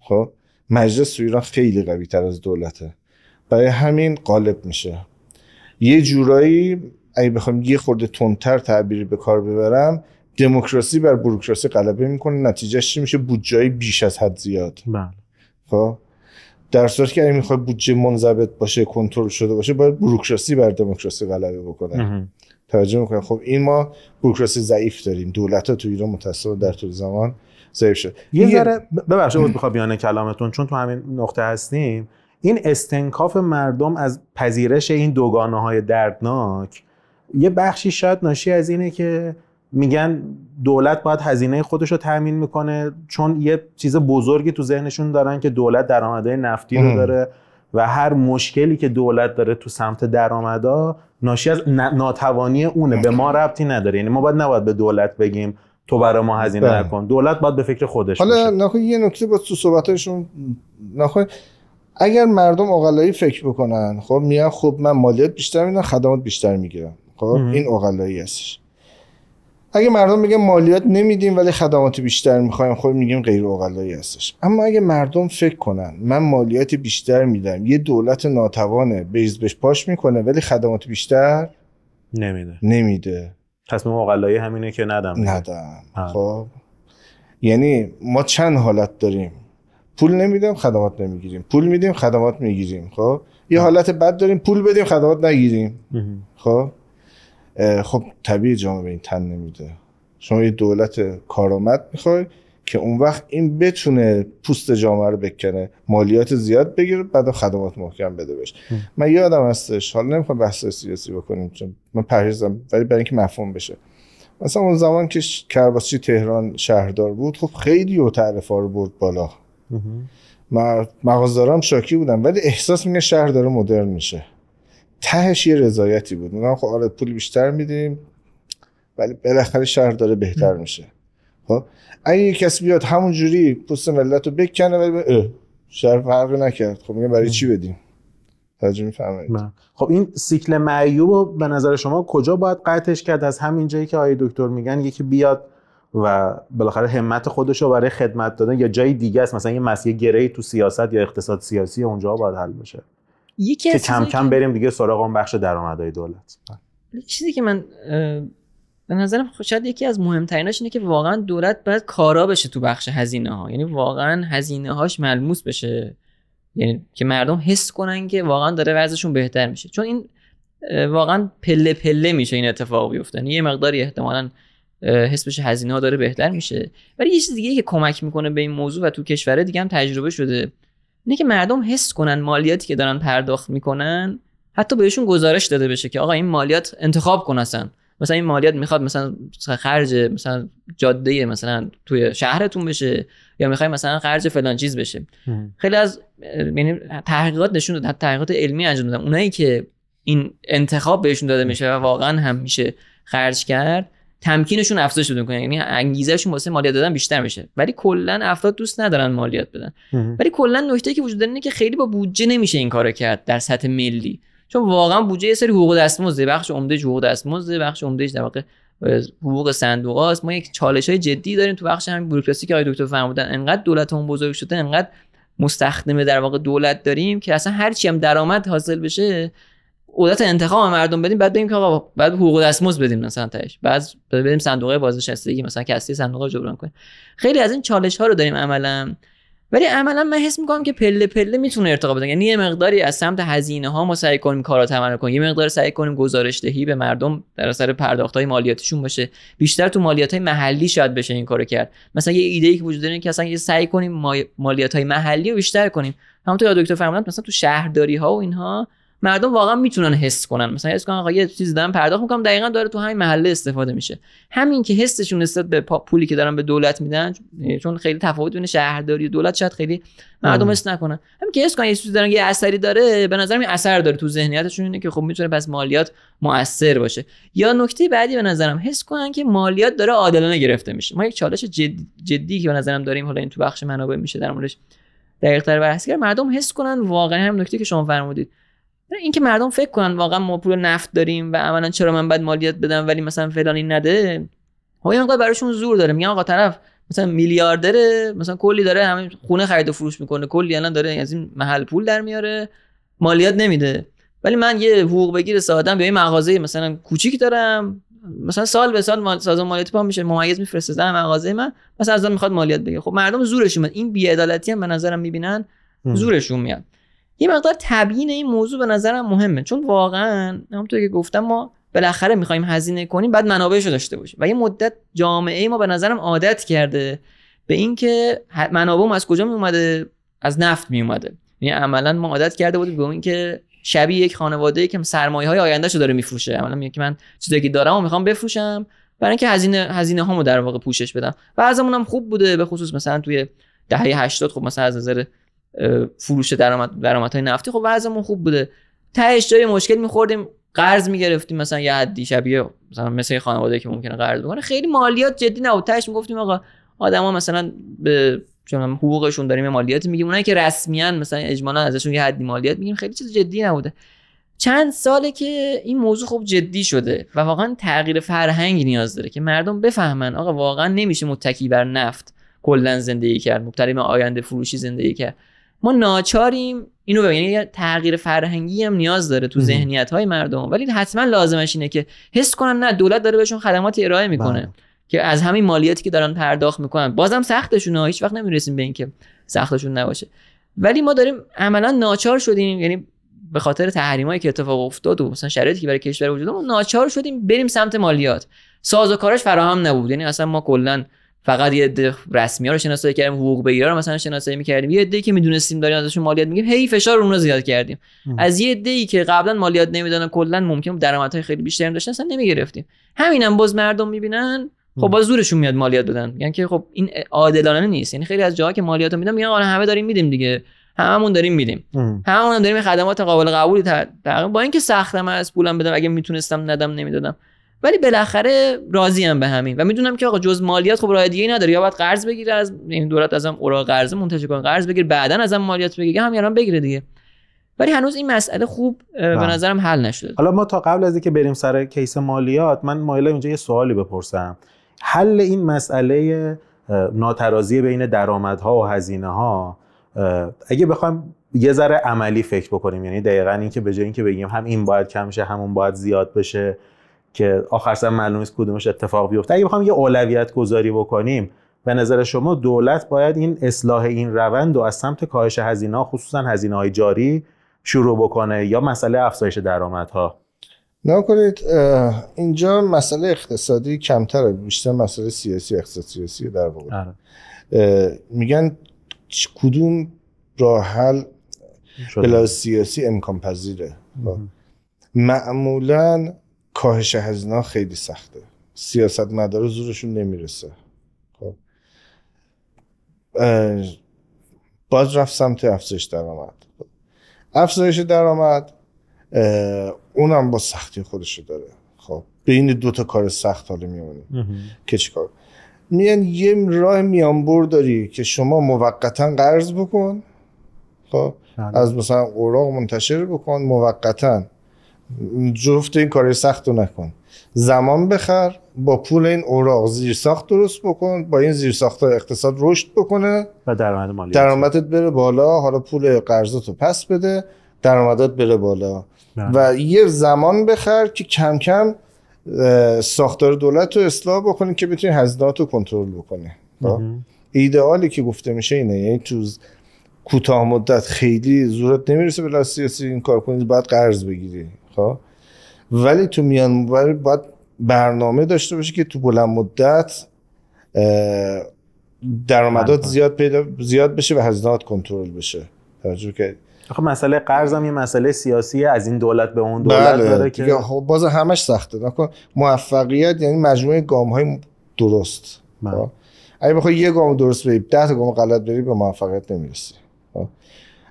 خب مجلس تو ایران خیلی قوی تر از دولته برای همین قالب میشه یه جورایی اگه بخوام یه خورده تندتر تعبیری به کار ببرم دموکراسی بر بروکراسی غلبه میکنه نتیجهش چی میشه بودجه بیش از حد زیاد بله خب در صورتی که اگه میخواد بودجه منضبط باشه کنترل شده باشه باید بروکراسی بر دموکراسی غلبه بکنه توجه میکنه خب این ما بروکراسی ضعیف داریم دولت ها تو ایران متصل در طول زمان ضعیف شد یه ذره ببخشید میخوام بیان کلامتون چون تو همین نقطه هستیم این استنکاف مردم از پذیرش این دوگانه های دردناک یه بخشی شاید ناشی از اینه که میگن دولت باید هزینه خودش رو تامین میکنه چون یه چیز بزرگی تو ذهنشون دارن که دولت درآمدهای نفتی رو داره و هر مشکلی که دولت داره تو سمت درآمدا ناشی از ناتوانی اونه به ما ربطی نداره یعنی ما باید نباید به دولت بگیم تو برای ما هزینه بله. نکن دولت باید به فکر خودش حالا نخوی یه نکته با تو صحبتشون نخوی اگر مردم اقلایی فکر بکنن خب میان خب من مالیات بیشتر میدم خدمات بیشتر میگیرم خب این اقلایی اگه مردم میگن مالیات نمیدیم ولی خدمات بیشتر میخوایم خب میگیم غیر اقلایی هستش اما اگه مردم فکر کنن من مالیات بیشتر میدم یه دولت ناتوانه بیز بهش پاش میکنه ولی خدمات بیشتر نمیده نمیده ما اقلایی همینه که ندم ندم خب یعنی ما چند حالت داریم پول نمیدم خدمات نمیگیریم پول میدیم خدمات میگیریم خب یه حالت بد داریم پول بدیم خدمات نگیریم خب خب طبیعی جامعه این تن نمیده شما یه دولت کارآمد میخوای که اون وقت این بتونه پوست جامعه رو بکنه مالیات زیاد بگیره بعد خدمات محکم بده بهش من یادم هستش حالا نمیخوام بحث سیاسی بکنیم چون من پرهیزم ولی برای اینکه مفهوم بشه مثلا اون زمان که کرباسچی تهران شهردار بود خب خیلی و تعرفه رو برد بالا مغازدارم شاکی بودم ولی احساس میگه شهر داره مدرن میشه تهش یه رضایتی بود میگم خب آره پول بیشتر میدیم ولی بالاخره شهر داره بهتر میشه خب اگه یه کسی بیاد همون جوری پوست ملت رو بکنه ولی شهر فرق نکرد خب میگم برای چی بدیم توجه میفرمایید خب این سیکل معیوب به نظر شما کجا باید قطعش کرد از همین جایی که آقای دکتر میگن یکی بیاد و بالاخره همت خودش رو برای خدمت دادن یا جای دیگه است مثلا یه مسئله گری تو سیاست یا اقتصاد سیاسی اونجا باید حل بشه یکی که کم کم بریم دیگه سراغ اون بخش درآمدهای دولت بله. چیزی که من به نظرم خب شاید یکی از مهمتریناش اینه که واقعا دولت باید کارا بشه تو بخش هزینه ها یعنی واقعا هزینه هاش ملموس بشه یعنی که مردم حس کنن که واقعا داره وضعشون بهتر میشه چون این واقعا پله پله میشه این اتفاق بیفته یه مقداری احتمالا حس بشه هزینه ها داره بهتر میشه ولی یه چیز دیگه که کمک میکنه به این موضوع و تو کشور دیگه هم تجربه شده اینه که مردم حس کنن مالیاتی که دارن پرداخت میکنن حتی بهشون گزارش داده بشه که آقا این مالیات انتخاب کن مثلا این مالیات میخواد مثلا خرج مثلا جاده مثلا توی شهرتون بشه یا میخوای مثلا خرج فلان چیز بشه خیلی از یعنی تحقیقات نشون داد تحقیقات علمی انجام دادن اونایی که این انتخاب بهشون داده میشه و واقعا هم میشه خرج کرد تمکینشون افزایش بده کنه یعنی انگیزهشون واسه مالیات دادن بیشتر میشه ولی کلا افراد دوست ندارن مالیات بدن ولی کلا نکته که وجود داره اینه که خیلی با بودجه نمیشه این کارو کرد در سطح ملی چون واقعا بودجه یه سری حقوق دستمزد بخش عمده حقوق دستمزد بخش عمدهش در واقع حقوق صندوق ما یک چالش های جدی داریم تو بخش همین بوروکراسی که آقای دکتر فرمودن انقدر دولت بزرگ شده انقدر مستخدمه در واقع دولت داریم که اصلا هر هم درآمد حاصل بشه قدرت انتخاب مردم بدیم بعد بگیم که آقا بعد حقوق دستموز بدیم مثلا تاش بعد بدیم صندوق بازنشستگی مثلا کسی صندوق جبران کنه خیلی از این چالش ها رو داریم عملا ولی عملا من حس میکنم که پله پله میتونه ارتقا بده یعنی یه مقداری از سمت هزینه ها ما سعی کنیم کارا تمرکز کنیم یه مقدار سعی کنیم گزارش دهی به مردم در اثر پرداخت های مالیاتیشون باشه بیشتر تو مالیات های محلی شاید بشه این کارو کرد مثلا یه ایده ای که وجود داره که اصلا یه سعی کنیم مالیات های محلی رو بیشتر کنیم همونطور که دکتر فرمودن مثلا تو شهرداری ها و اینها مردم واقعا میتونن حس کنن مثلا حس کنن آقا یه چیزی دارم پرداخت میکنم دقیقا داره تو همین محله استفاده میشه همین که حسشون نسبت به پولی که دارن به دولت میدن چون خیلی تفاوت بین شهرداری و دولت شاید خیلی مردم حس نکنن همین که حس کنن یه چیزی دارن یه اثری داره به نظرم این اثر داره تو ذهنیتشون اینه که خب میتونه پس مالیات موثر باشه یا نکته بعدی به نظرم حس کنن که مالیات داره عادلانه گرفته میشه ما یک چالش جدی, جدی که به نظرم داریم حالا این تو بخش منابع میشه در موردش دقیق‌تر بحث کنیم مردم حس کنن واقعا هم نکته که شما فرمودید آره، اینکه مردم فکر کنن واقعا ما پول نفت داریم و اولا چرا من باید مالیات بدم ولی مثلا فلانی نده این اینقدر براشون زور داره میگن آقا طرف مثلا میلیاردره مثلا کلی داره همین خونه خرید و فروش میکنه کلی الان داره از این محل پول در میاره مالیات نمیده ولی من یه حقوق بگیر سادم به یه مغازه مثلا کوچیک دارم مثلا سال به سال مال سازمان مالیات پام میشه ممیز میفرسته در مغازه من مثلا از میخواد مالیات بگیره خب مردم زورشون میاد این بی‌عدالتی هم به نظرم میبینن زورشون میاد یه مقدار تبیین این موضوع به نظرم مهمه چون واقعا همونطور که گفتم ما بالاخره میخوایم هزینه کنیم بعد منابعش رو داشته باشیم و یه مدت جامعه ما به نظرم عادت کرده به اینکه منابع از کجا می اومده از نفت می اومده یعنی عملا ما عادت کرده بودیم به اینکه شبیه یک خانواده ای که سرمایه های آینده رو داره میفروشه عملا میگه که من چیزی که دارم و میخوام بفروشم برای اینکه هزینه هزینه هامو در واقع پوشش بدم و هم خوب بوده به خصوص مثلا توی دهه 80 خب مثلا از نظر فروش درآمد های نفتی خب وضعمون خوب بوده تهش جای مشکل میخوردیم قرض میگرفتیم مثلا یه حدی شبیه مثلا مثل خانواده که ممکنه قرض بکنه خیلی مالیات جدی نبود تهش میگفتیم آقا آدما مثلا به حقوقشون داریم مالیات میگیم اونایی که رسمیان مثلا اجمالا ازشون یه حدی مالیات میگیم خیلی چیز جدی نبوده چند ساله که این موضوع خوب جدی شده و واقعا تغییر فرهنگی نیاز داره که مردم بفهمن آقا واقعا نمیشه متکی بر نفت کلا زندگی کرد آینده فروشی زندگی کرد ما ناچاریم اینو ببین یعنی تغییر فرهنگی هم نیاز داره تو ذهنیت های مردم ولی حتما لازمش اینه که حس کنن نه دولت داره بهشون خدمات ارائه میکنه بله. که از همین مالیاتی که دارن پرداخت میکنن بازم سختشون ها هیچ وقت نمیرسیم به اینکه سختشون نباشه ولی ما داریم عملا ناچار شدیم یعنی به خاطر تحریمایی که اتفاق افتاد و مثلا شرایطی که برای کشور وجود ما ناچار شدیم بریم سمت مالیات ساز کارش فراهم نبود یعنی اصلا ما کلا فقط یه عده رسمی ها رو شناسایی کردیم حقوق بگیرا رو مثلا شناسایی می‌کردیم یه عده‌ای که می‌دونستیم داریم ازشون مالیات می‌گیریم هی فشار اونا زیاد کردیم ام. از یه عده‌ای که قبلا مالیات نمی‌دادن کلا ممکن بود درآمدهای خیلی بیشتری داشتن اصلا نمی‌گرفتیم همینم هم باز مردم می‌بینن خب باز زورشون میاد مالیات بدن یعنی که خب این عادلانه نیست یعنی خیلی از جاها که مالیات میدن میگن آره همه داریم میدیم دیگه هممون داریم میدیم هممون داریم خدمات قابل قبولی تا با اینکه سختم از پولم بدم اگه میتونستم ندم نمیدادم ولی بالاخره هم به همین و میدونم که آقا جز مالیات خب راه دیگه نداره یا باید قرض بگیره از این دولت ازم اورا قرض منتج کنه قرض بگیر بعدا ازم مالیات بگیره همین الان بگیره دیگه ولی هنوز این مسئله خوب به بله. نظرم حل نشده حالا ما تا قبل از اینکه بریم سر کیس مالیات من مایلم اینجا یه سوالی بپرسم حل این مسئله ناترازی بین درآمدها و هزینه ها اگه بخوام یه ذره عملی فکر بکنیم یعنی دقیقا اینکه به جای اینکه بگیم هم این باید کم شه همون باید زیاد بشه که آخر سر معلوم نیست کدومش اتفاق بیفته اگه بخوام یه اولویت گذاری بکنیم به نظر شما دولت باید این اصلاح این روند و از سمت کاهش هزینه خصوصا هزینه های جاری شروع بکنه یا مسئله افزایش درآمدها کنید اینجا مسئله اقتصادی کمتره بیشتر مسئله سیاسی اقتصادی سیاسی در واقع آره. میگن کدوم راه حل بلا سیاسی امکان پذیره خب. معمولا کاهش هزینه خیلی سخته سیاست مدار زورشون نمیرسه خب باز رفت سمت افزایش درآمد افزایش درآمد اونم با سختی خودشو داره خب بین دو تا کار سخت حال میمونیم که چیکار میان یه راه میانبر داری که شما موقتا قرض بکن خب بله. از مثلا اوراق منتشر بکن موقتا جفت این کار سخت رو نکن زمان بخر با پول این اوراق زیرساخت درست بکن با این زیرساخت اقتصاد رشد بکنه و درآمد مالی درآمدت بره بالا حالا پول قرضات رو پس بده درآمدات بره بالا نه. و یه زمان بخر که کم کم ساختار دولت رو اصلاح بکنی که بتونی هزینات رو کنترل بکنی خب؟ ایدئالی که گفته میشه اینه یعنی تو کوتاه مدت خیلی زورت نمیرسه به سیاسی این کار کنید بعد قرض بگیری ولی تو میان باید برنامه داشته باشی که تو بلند مدت درآمدات زیاد پیدا زیاد بشه و هزینات کنترل بشه توجه آخه مسئله قرض هم یه مسئله سیاسی از این دولت به اون دولت بله. داره که خب باز همش سخته نکن موفقیت یعنی مجموعه گام های درست بله. خب؟ اگه بخوای یه گام درست بری 10 تا گام غلط بری به موفقیت نمیرسی خب؟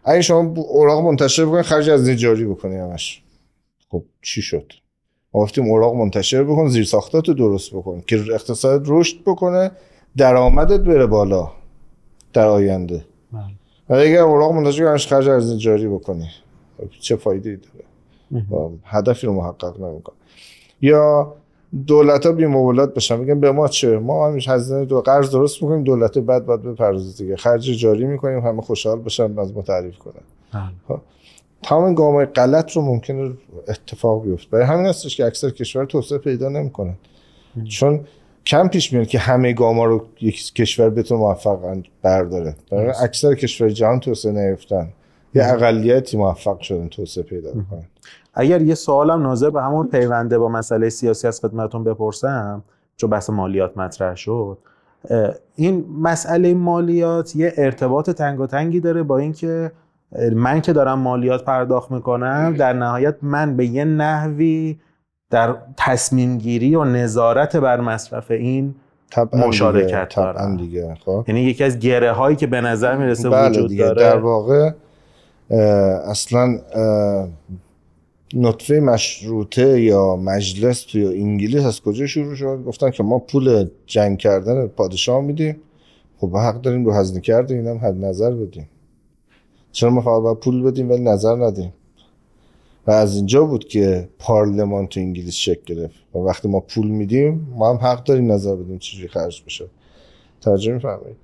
اگه شما اوراق منتشر بکنید خرج از جاری بکنی همش خب چی شد ما گفتیم اوراق منتشر بکن زیر رو درست بکن که اقتصاد رشد بکنه درآمدت بره بالا در آینده بله. ولی اگر اوراق منتشر کنش خرج از جاری بکنی خب چه فایده ای داره خب هدفی رو محقق نمیکنه یا دولت ها بیمولاد بشن میگن به ما چه ما همیشه هزینه دو قرض درست میکنیم دولت بعد باید بپردازه دیگه خرج جاری میکنیم همه خوشحال بشن از ما تعریف کنن بله. خب تمام گامای غلط رو ممکنه اتفاق بیفته برای همین هستش که اکثر کشور توسعه پیدا نمیکنن چون کم پیش میاد که همه گاما رو یک کشور بتونه موفق برداره برای اکثر کشور جهان توسعه نیفتن یه اقلیتی موفق شدن توسعه پیدا کنن اگر یه سوالم ناظر به همون پیونده با مسئله سیاسی از خدمتتون بپرسم چون بحث مالیات مطرح شد این مسئله مالیات یه ارتباط تنگاتنگی داره با اینکه من که دارم مالیات پرداخت میکنم در نهایت من به یه نحوی در تصمیم گیری و نظارت بر مصرف این مشارکت دارم خب. یعنی یکی از گره هایی که به نظر میرسه بله وجود داره در واقع اصلا نطفه مشروطه یا مجلس توی انگلیس از کجا شروع شد گفتن که ما پول جنگ کردن پادشاه میدیم خب حق داریم رو هزینه کرده اینم حد نظر بدیم چرا ما فقط باید پول بدیم ولی نظر ندیم و از اینجا بود که پارلمان تو انگلیس شکل گرفت و وقتی ما پول میدیم ما هم حق داریم نظر بدیم چجوری خرج بشه ترجمه میفرمایید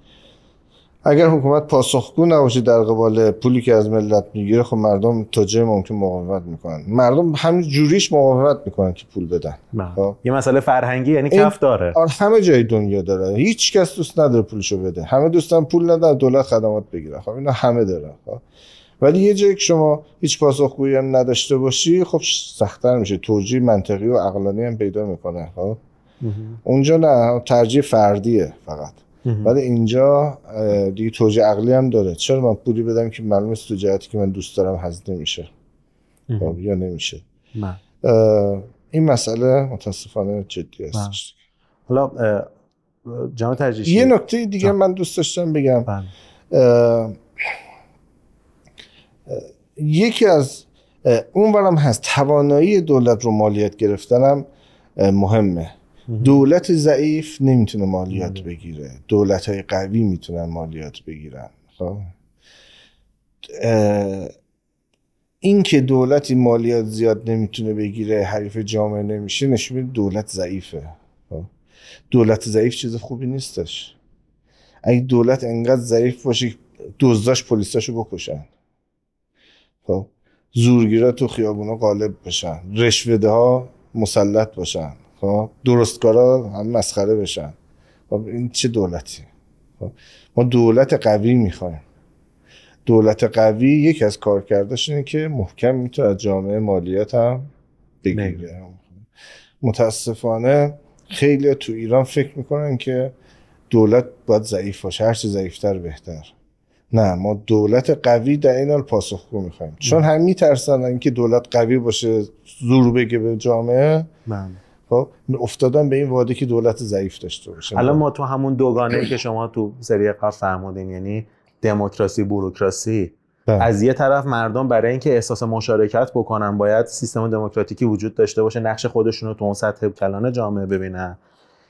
اگر حکومت پاسخگو نباشه در قبال پولی که از ملت میگیره خب مردم تا جای ممکن مقاومت میکنن مردم همین جوریش مقاومت میکنن که پول بدن بله. خب؟ یه مسئله فرهنگی یعنی کف داره آره، همه جای دنیا داره هیچ کس دوست نداره پولشو بده همه دوستان پول نداره دولت خدمات بگیره خب اینا همه داره خب. ولی یه جایی که شما هیچ پاسخگویی هم نداشته باشی خب سختتر میشه توجیه منطقی و عقلانی هم پیدا میکنه خب اونجا نه ترجیح فردیه فقط بعد اینجا دیگه توجه عقلی هم داره چرا من پولی بدم که معلومه است تو جهتی که من دوست دارم هزینه میشه خب، یا نمیشه این مسئله متاسفانه جدی است حالا جامعه ترجیش یه نکته دیگه من دوست داشتم بگم بله. یکی از اونورم هست توانایی دولت رو مالیت گرفتنم مهمه دولت ضعیف نمیتونه مالیات بله. بگیره دولت های قوی میتونن مالیات بگیرن خب اینکه دولتی مالیات زیاد نمیتونه بگیره حریف جامعه نمیشه نشون میده دولت ضعیفه خب. دولت ضعیف چیز خوبی نیستش اگه دولت انقدر ضعیف باشه دزداش پلیساشو بکشن خب زورگیرا تو خیابونا غالب بشن رشوده ها مسلط باشن خب درستکارا هم مسخره بشن خب این چه دولتی خب ما دولت قوی میخوایم دولت قوی یکی از کارکرداش اینه که محکم میتونه از جامعه مالیات هم بگیره متاسفانه خیلی تو ایران فکر میکنن که دولت باید ضعیف باشه هرچی ضعیفتر بهتر نه ما دولت قوی در این حال پاسخگو میخوایم چون بله. هم میترسن اینکه دولت قوی باشه زور بگه به جامعه من. بله. افتادن به این واده که دولت ضعیف داشته باشه الان ما تو همون دوگانه که شما تو سری قبل فرمودین یعنی دموکراسی بوروکراسی ده. بله. از یه طرف مردم برای اینکه احساس مشارکت بکنن باید سیستم دموکراتیکی وجود داشته باشه نقش خودشون رو تو اون سطح کلان جامعه ببینن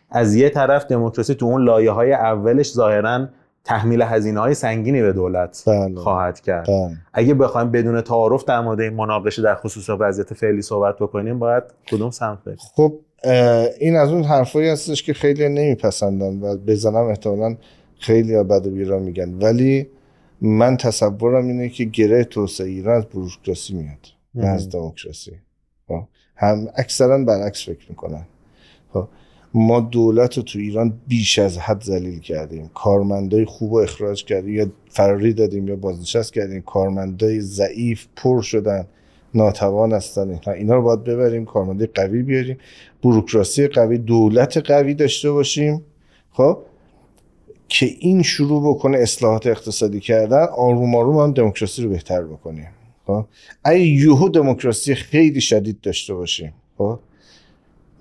از یه طرف دموکراسی تو اون لایه های اولش ظاهرا تحمیل هزینه های سنگینی به دولت بله. خواهد کرد بله. اگه بخوایم بدون تعارف در مورد این مناقشه در خصوص وضعیت فعلی صحبت بکنیم باید کدوم سمت خب این از اون حرفایی هستش که خیلی نمیپسندن و بزنم احتمالا خیلی بد و بیرا میگن ولی من تصورم اینه که گره توسعه ایران از بروکراسی میاد نه از دموکراسی خب، هم اکثرا برعکس فکر میکنن خب، ما دولت رو تو ایران بیش از حد ذلیل کردیم کارمندای خوب رو اخراج کردیم یا فراری دادیم یا بازنشست کردیم کارمندای ضعیف پر شدن ناتوان هستن اینا رو باید ببریم کارمند قوی بیاریم بروکراسی قوی دولت قوی داشته باشیم خب که این شروع بکنه اصلاحات اقتصادی کردن آروم آروم هم دموکراسی رو بهتر بکنیم خب اگه یهو دموکراسی خیلی شدید داشته باشیم خب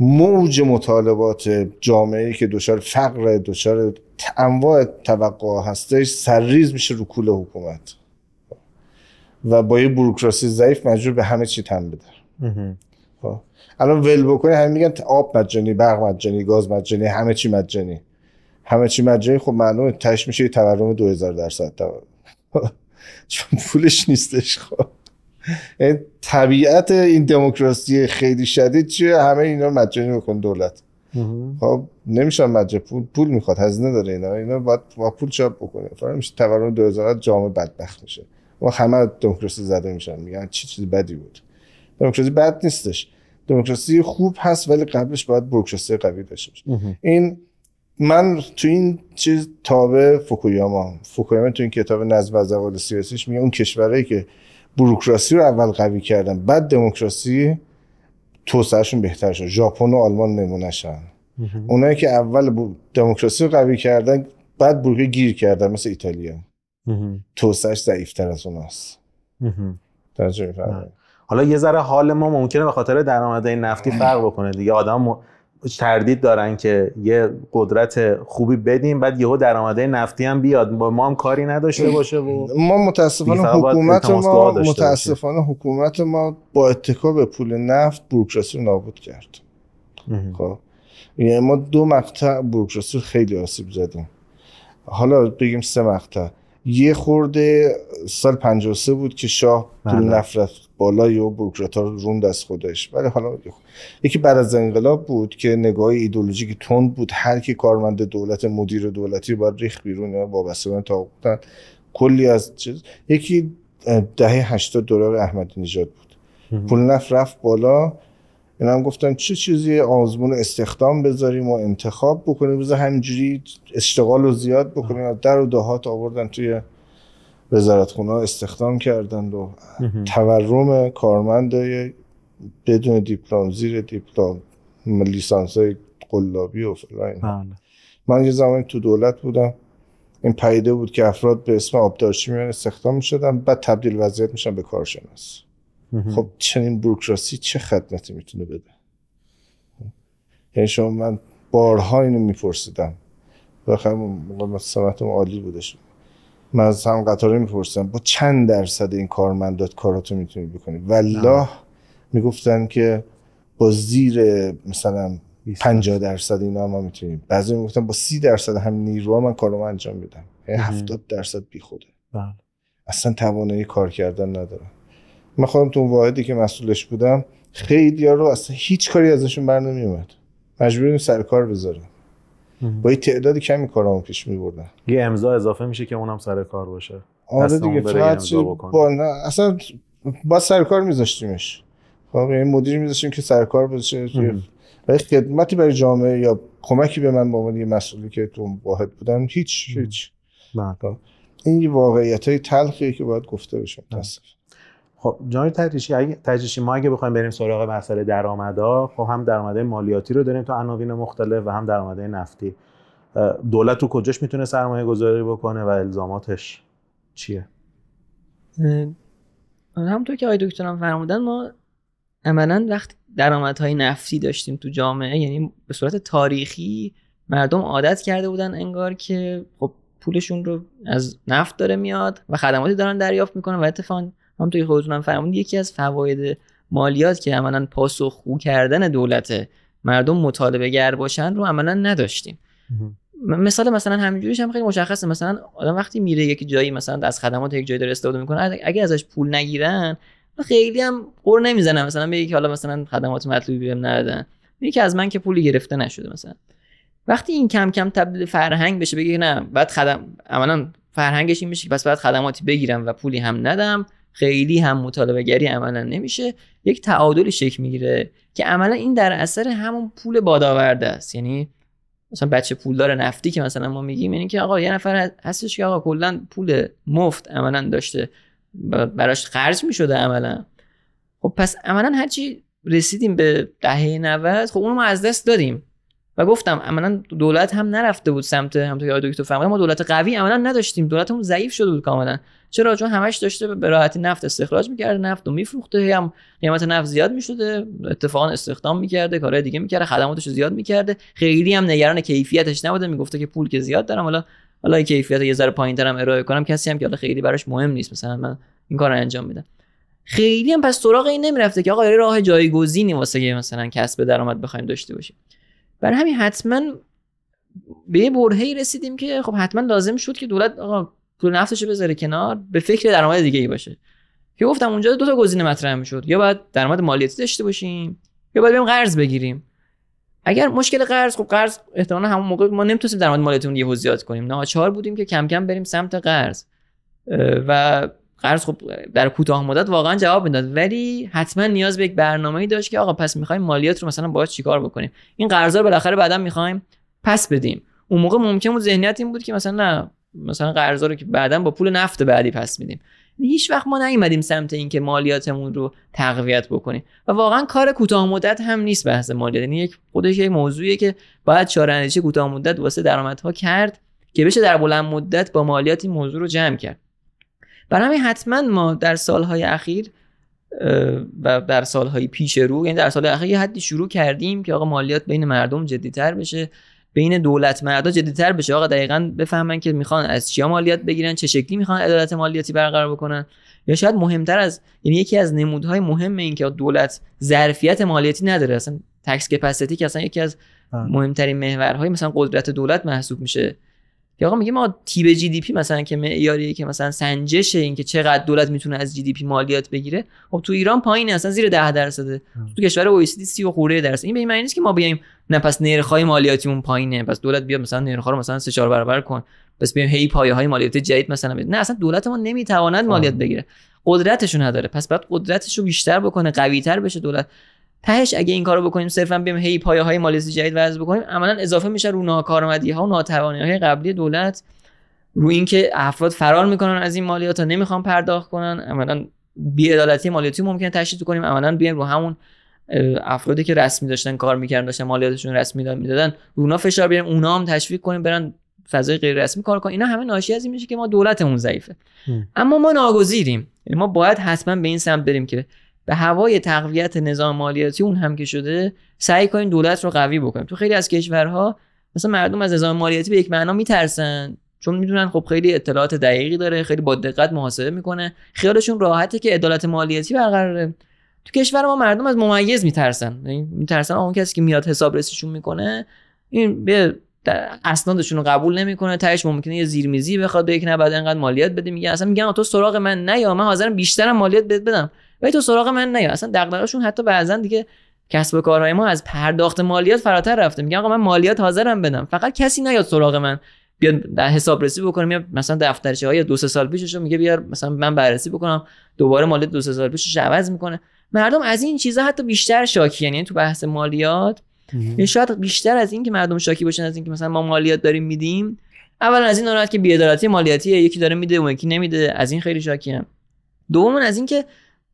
موج مطالبات جامعه که دچار فقر دچار انواع توقع هستش سرریز میشه رو کول حکومت و با یه بروکراسی ضعیف مجبور به همه چی تن بده خب. الان ول بکنی همین میگن آب مجانی برق مجانی گاز مجانی همه چی مجانی همه چی مجانی خب معلومه تش میشه تورم 2000 درصد چون پولش نیستش خب یعنی طبیعت این دموکراسی خیلی شدید چیه همه اینا مجانی بکن دولت خب نمیشه مجه پول پول میخواد هزینه داره اینا اینا باید با پول چاپ بکنه فرض میشه تورم 2000 جامعه بدبخت میشه و همه دموکراسی زده میشن میگن چی چیز بدی بود دموکراسی بد نیستش دموکراسی خوب هست ولی قبلش باید بروکراسی قوی داشته باشه این من تو این چیز تابع فوکویاما فوکویاما تو این کتاب نظم از اول سیاسیش میگه اون کشورهایی که بروکراسی رو اول قوی کردن بعد دموکراسی توسعهشون بهتر شد ژاپن و آلمان نمونهشن اونایی که اول دموکراسی رو قوی کردن بعد بروکراسی گیر کردن مثل ایتالیا توسعش ضعیفتر از اوناست هست حالا یه ذره حال ما ممکنه به خاطر درآمدهای نفتی فرق بکنه دیگه آدم تردید دارن که یه قدرت خوبی بدیم بعد یهو درآمدهای نفتی هم بیاد با ما هم کاری نداشته باشه و ما متاسفانه حکومت ما متاسفانه حکومت ما با اتکا به پول نفت بروکراسی رو نابود کرد خب یعنی ما دو مقطع بروکراسی خیلی آسیب زدیم حالا بگیم سه مقطع یه خورده سال 53 بود که شاه پول بله. نفرت بالا و بروکرات ها روند از خودش ولی حالا یکی بعد از انقلاب بود که نگاه ایدولوژیک تند بود هر کی کارمند دولت مدیر دولتی باید ریخ بیرون یا وابسته به بودن کلی از چیز یکی دهه 80 دلار احمدی نژاد بود پول نفرت رفت بالا اینا هم گفتن چه چیزی آزمون استخدام بذاریم و انتخاب بکنیم بذار همینجوری اشتغال رو زیاد بکنیم در و دهات آوردن توی وزارت ها استخدام کردند و تورم کارمندای بدون دیپلم زیر دیپلم لیسانس های قلابی و فلان بله. من یه زمانی تو دولت بودم این پیده بود که افراد به اسم آبدارچی میان استخدام میشدن بعد تبدیل وضعیت میشن به کارشناس خب چنین بروکراسی چه خدمتی میتونه بده یعنی شما من بارها اینو میپرسیدم بخیر سمتم عالی بودش من از هم قطاره میپرسیدم با چند درصد این کارمندات کاراتو میتونی بکنی والله میگفتن که با زیر مثلا 50 درصد اینا ما میتونیم بعضی میگفتن با سی درصد هم نیروها من کارو انجام میدم 70 یعنی درصد بی خوده بله. اصلا توانایی کار کردن ندارم من خودم تو واحدی که مسئولش بودم خیلی رو اصلا هیچ کاری ازشون بر اومد مجبوریم سر کار بذاریم با یه تعداد کمی کارامو پیش می بردن. یه امضا اضافه میشه که اونم سر کار باشه آره دیگه فقط با نه اصلا با سر کار میذاشتیمش خب این یعنی مدیر میذاشتیم که سر کار باشه ولی خدمتی برای جامعه یا کمکی به من با عنوان یه مسئولی که تو واحد بودم هیچ هیچ بله. خب، این واقعیت های تلخیه که باید گفته بشه بله. متاسفم خب جای تجریشی اگه ما اگه بخوایم بریم سراغ مسئله درآمدا خب هم درآمدهای مالیاتی رو داریم تو عناوین مختلف و هم درآمدهای نفتی دولت تو کجاش میتونه سرمایه گذاری بکنه و الزاماتش چیه همونطور که آقای دکترم فرمودن ما عملا وقتی درآمدهای نفتی داشتیم تو جامعه یعنی به صورت تاریخی مردم عادت کرده بودن انگار که خب پولشون رو از نفت داره میاد و خدماتی دارن دریافت میکنن و اتفاقا هم توی هم فرمون یکی از فواید مالیات که عملا خو کردن دولت مردم مطالبه گر باشن رو عملا نداشتیم مثال مثلا همینجوریش هم خیلی مشخصه مثلا آدم وقتی میره یک جایی مثلا از خدمات یک جایی داره استفاده میکنه اگه ازش پول نگیرن خیلی هم قر نمیزنم مثلا به که حالا مثلا خدمات مطلوبی بهم ندادن میگه که از من که پولی گرفته نشده مثلا وقتی این کم کم تبدیل فرهنگ بشه بگه نه بعد خدم عملا فرهنگش این میشه که پس بعد خدماتی بگیرم و پولی هم ندم خیلی هم مطالبه گری عملا نمیشه یک تعادلی شکل میگیره که عملا این در اثر همون پول بادآورده است یعنی مثلا بچه پولدار نفتی که مثلا ما میگیم یعنی که آقا یه نفر هستش که آقا کلا پول مفت عملا داشته براش خرج میشده عملا خب پس عملا هرچی رسیدیم به دهه 90 خب اونو ما از دست دادیم و گفتم عملا دولت هم نرفته بود سمت همونطور که دکتر فهمید ما دولت قوی عملا نداشتیم دولتمون ضعیف شده بود کاملا چرا چون همش داشته به راحتی نفت استخراج میکرده نفت و میفروخته هم قیمت نفت زیاد میشده اتفاقا استخدام میکرده کارهای دیگه میکرده خدماتش رو زیاد میکرده خیلی هم نگران کیفیتش نبوده میگفته که پول که زیاد دارم حالا حالا کیفیت یه ذره پایینترم ارائه کنم کسی هم که حالا خیلی براش مهم نیست مثلا من این کار رو انجام میدم خیلی هم پس سراغ این نمیرفته که آقا راه جایگزینی واسه مثلا کسب درآمد بخوایم داشته باشیم برای همین حتما به یه برهه‌ای رسیدیم که خب حتما لازم شد که دولت آقا پول رو بذاره کنار به فکر درآمد دیگه ای باشه که گفتم اونجا دو تا گزینه مطرح میشد یا باید درآمد مالیاتی داشته باشیم یا باید بریم قرض بگیریم اگر مشکل قرض خب قرض احتمالاً همون موقع ما نمیتونستیم درآمد مالیاتمون یهو زیاد کنیم ناچار بودیم که کم کم بریم سمت قرض و قرض خب در کوتاه مدت واقعا جواب میداد ولی حتما نیاز به یک برنامه ای داشت که آقا پس میخوایم مالیات رو مثلا باید چیکار بکنیم این قرضا رو بالاخره بعدا میخوایم پس بدیم اون موقع ممکن بود ذهنیت این بود که مثلا نه مثلا قرضا رو که بعدا با پول نفت بعدی پس میدیم هیچ وقت ما نیومدیم سمت اینکه مالیاتمون رو تقویت بکنیم و واقعا کار کوتاه مدت هم نیست بحث مالیات یعنی یک خودش یک موضوعیه که باید چاره‌اندیشی کوتاه مدت واسه درآمدها کرد که بشه در بلند مدت با مالیات موضوع رو جمع کرد برای همین حتما ما در سالهای اخیر و در سالهای پیش رو یعنی در سال اخیر یه حدی شروع کردیم که آقا مالیات بین مردم جدیتر بشه بین دولت مردا جدیتر بشه آقا دقیقا بفهمن که میخوان از چیا مالیات بگیرن چه شکلی میخوان عدالت مالیاتی برقرار بکنن یا شاید مهمتر از یعنی یکی از نمودهای مهم این که دولت ظرفیت مالیاتی نداره اصلا تکس کپاسیتی که اصلا یکی از بله. مهمترین محورهای مثلا قدرت دولت محسوب میشه یا آقا میگه ما تیب جی دی پی مثلا که معیاریه که مثلا سنجشه این که چقدر دولت میتونه از جی دی پی مالیات بگیره خب تو ایران پایین اصلا زیر 10 درصده تو کشور او 30 و خورده درصد این به این معنی نیست که ما بیایم نه پس نرخ‌های مالیاتیمون پایینه پس دولت بیاد مثلا نرخ‌ها رو مثلا سه چهار برابر کن پس بیایم هی پایه های مالیات جدید مثلا بید. نه اصلا دولت ما نمیتواند مالیات بگیره قدرتشون نداره پس باید قدرتش رو بیشتر بکنه قویتر بشه دولت تهش اگه این کارو بکنیم صرفا بیم هی پایه های مالزی جدید وضع بکنیم عملا اضافه میشه رو ناکارآمدی ها و ناتوانی های قبلی دولت رو اینکه افراد فرار میکنن از این مالیات ها نمیخوان پرداخت کنن عملا عدالتی مالیاتی ممکنه تشدید کنیم عملا بیایم رو همون افرادی که رسمی داشتن کار میکردن داشتن مالیاتشون رسمی داد میدادن اونا فشار بیاریم اونا هم تشویق کنیم برن فضای غیر رسمی کار کن اینا همه ناشی از این میشه که ما دولتمون ضعیفه اما ما ناگزیریم یعنی ما باید حتما به این سمت بریم که به هوای تقویت نظام مالیاتی اون هم که شده سعی کنیم دولت رو قوی بکنیم تو خیلی از کشورها مثلا مردم از نظام مالیاتی به یک معنا میترسن چون میدونن خب خیلی اطلاعات دقیقی داره خیلی با دقت محاسبه میکنه خیالشون راحته که عدالت مالیاتی برقراره تو کشور ما مردم از ممیز میترسن یعنی میترسن اون کسی که میاد حسابرسیشون میکنه این به اسنادشون رو قبول نمیکنه تهش ممکنه یه زیرمیزی بخواد به یک بعد انقدر مالیات بده میگه اصلا میگن تو سراغ من نیا من حاضرم بیشترم مالیات بهت بدم ولی تو سراغ من نیا اصلا دغدغه‌شون حتی بعضا دیگه کسب و کارهای ما از پرداخت مالیات فراتر رفته میگن آقا من مالیات حاضرم بدم فقط کسی نیاد سراغ من بیاد در حسابرسی بکنم یا مثلا دفترچه های دو سه سال پیشش میگه بیار مثلا من بررسی بکنم دوباره مالیات دو سال پیشش عوض میکنه مردم از این چیزا حتی بیشتر شاکی یعنی تو بحث مالیات یعنی شاید بیشتر از این که مردم شاکی باشن از اینکه مثلا ما مالیات داریم میدیم اولا از این ناراحت که بی‌عدالتی مالیاتی یکی داره میده اون یکی نمیده از این خیلی شاکی هم دومون از اینکه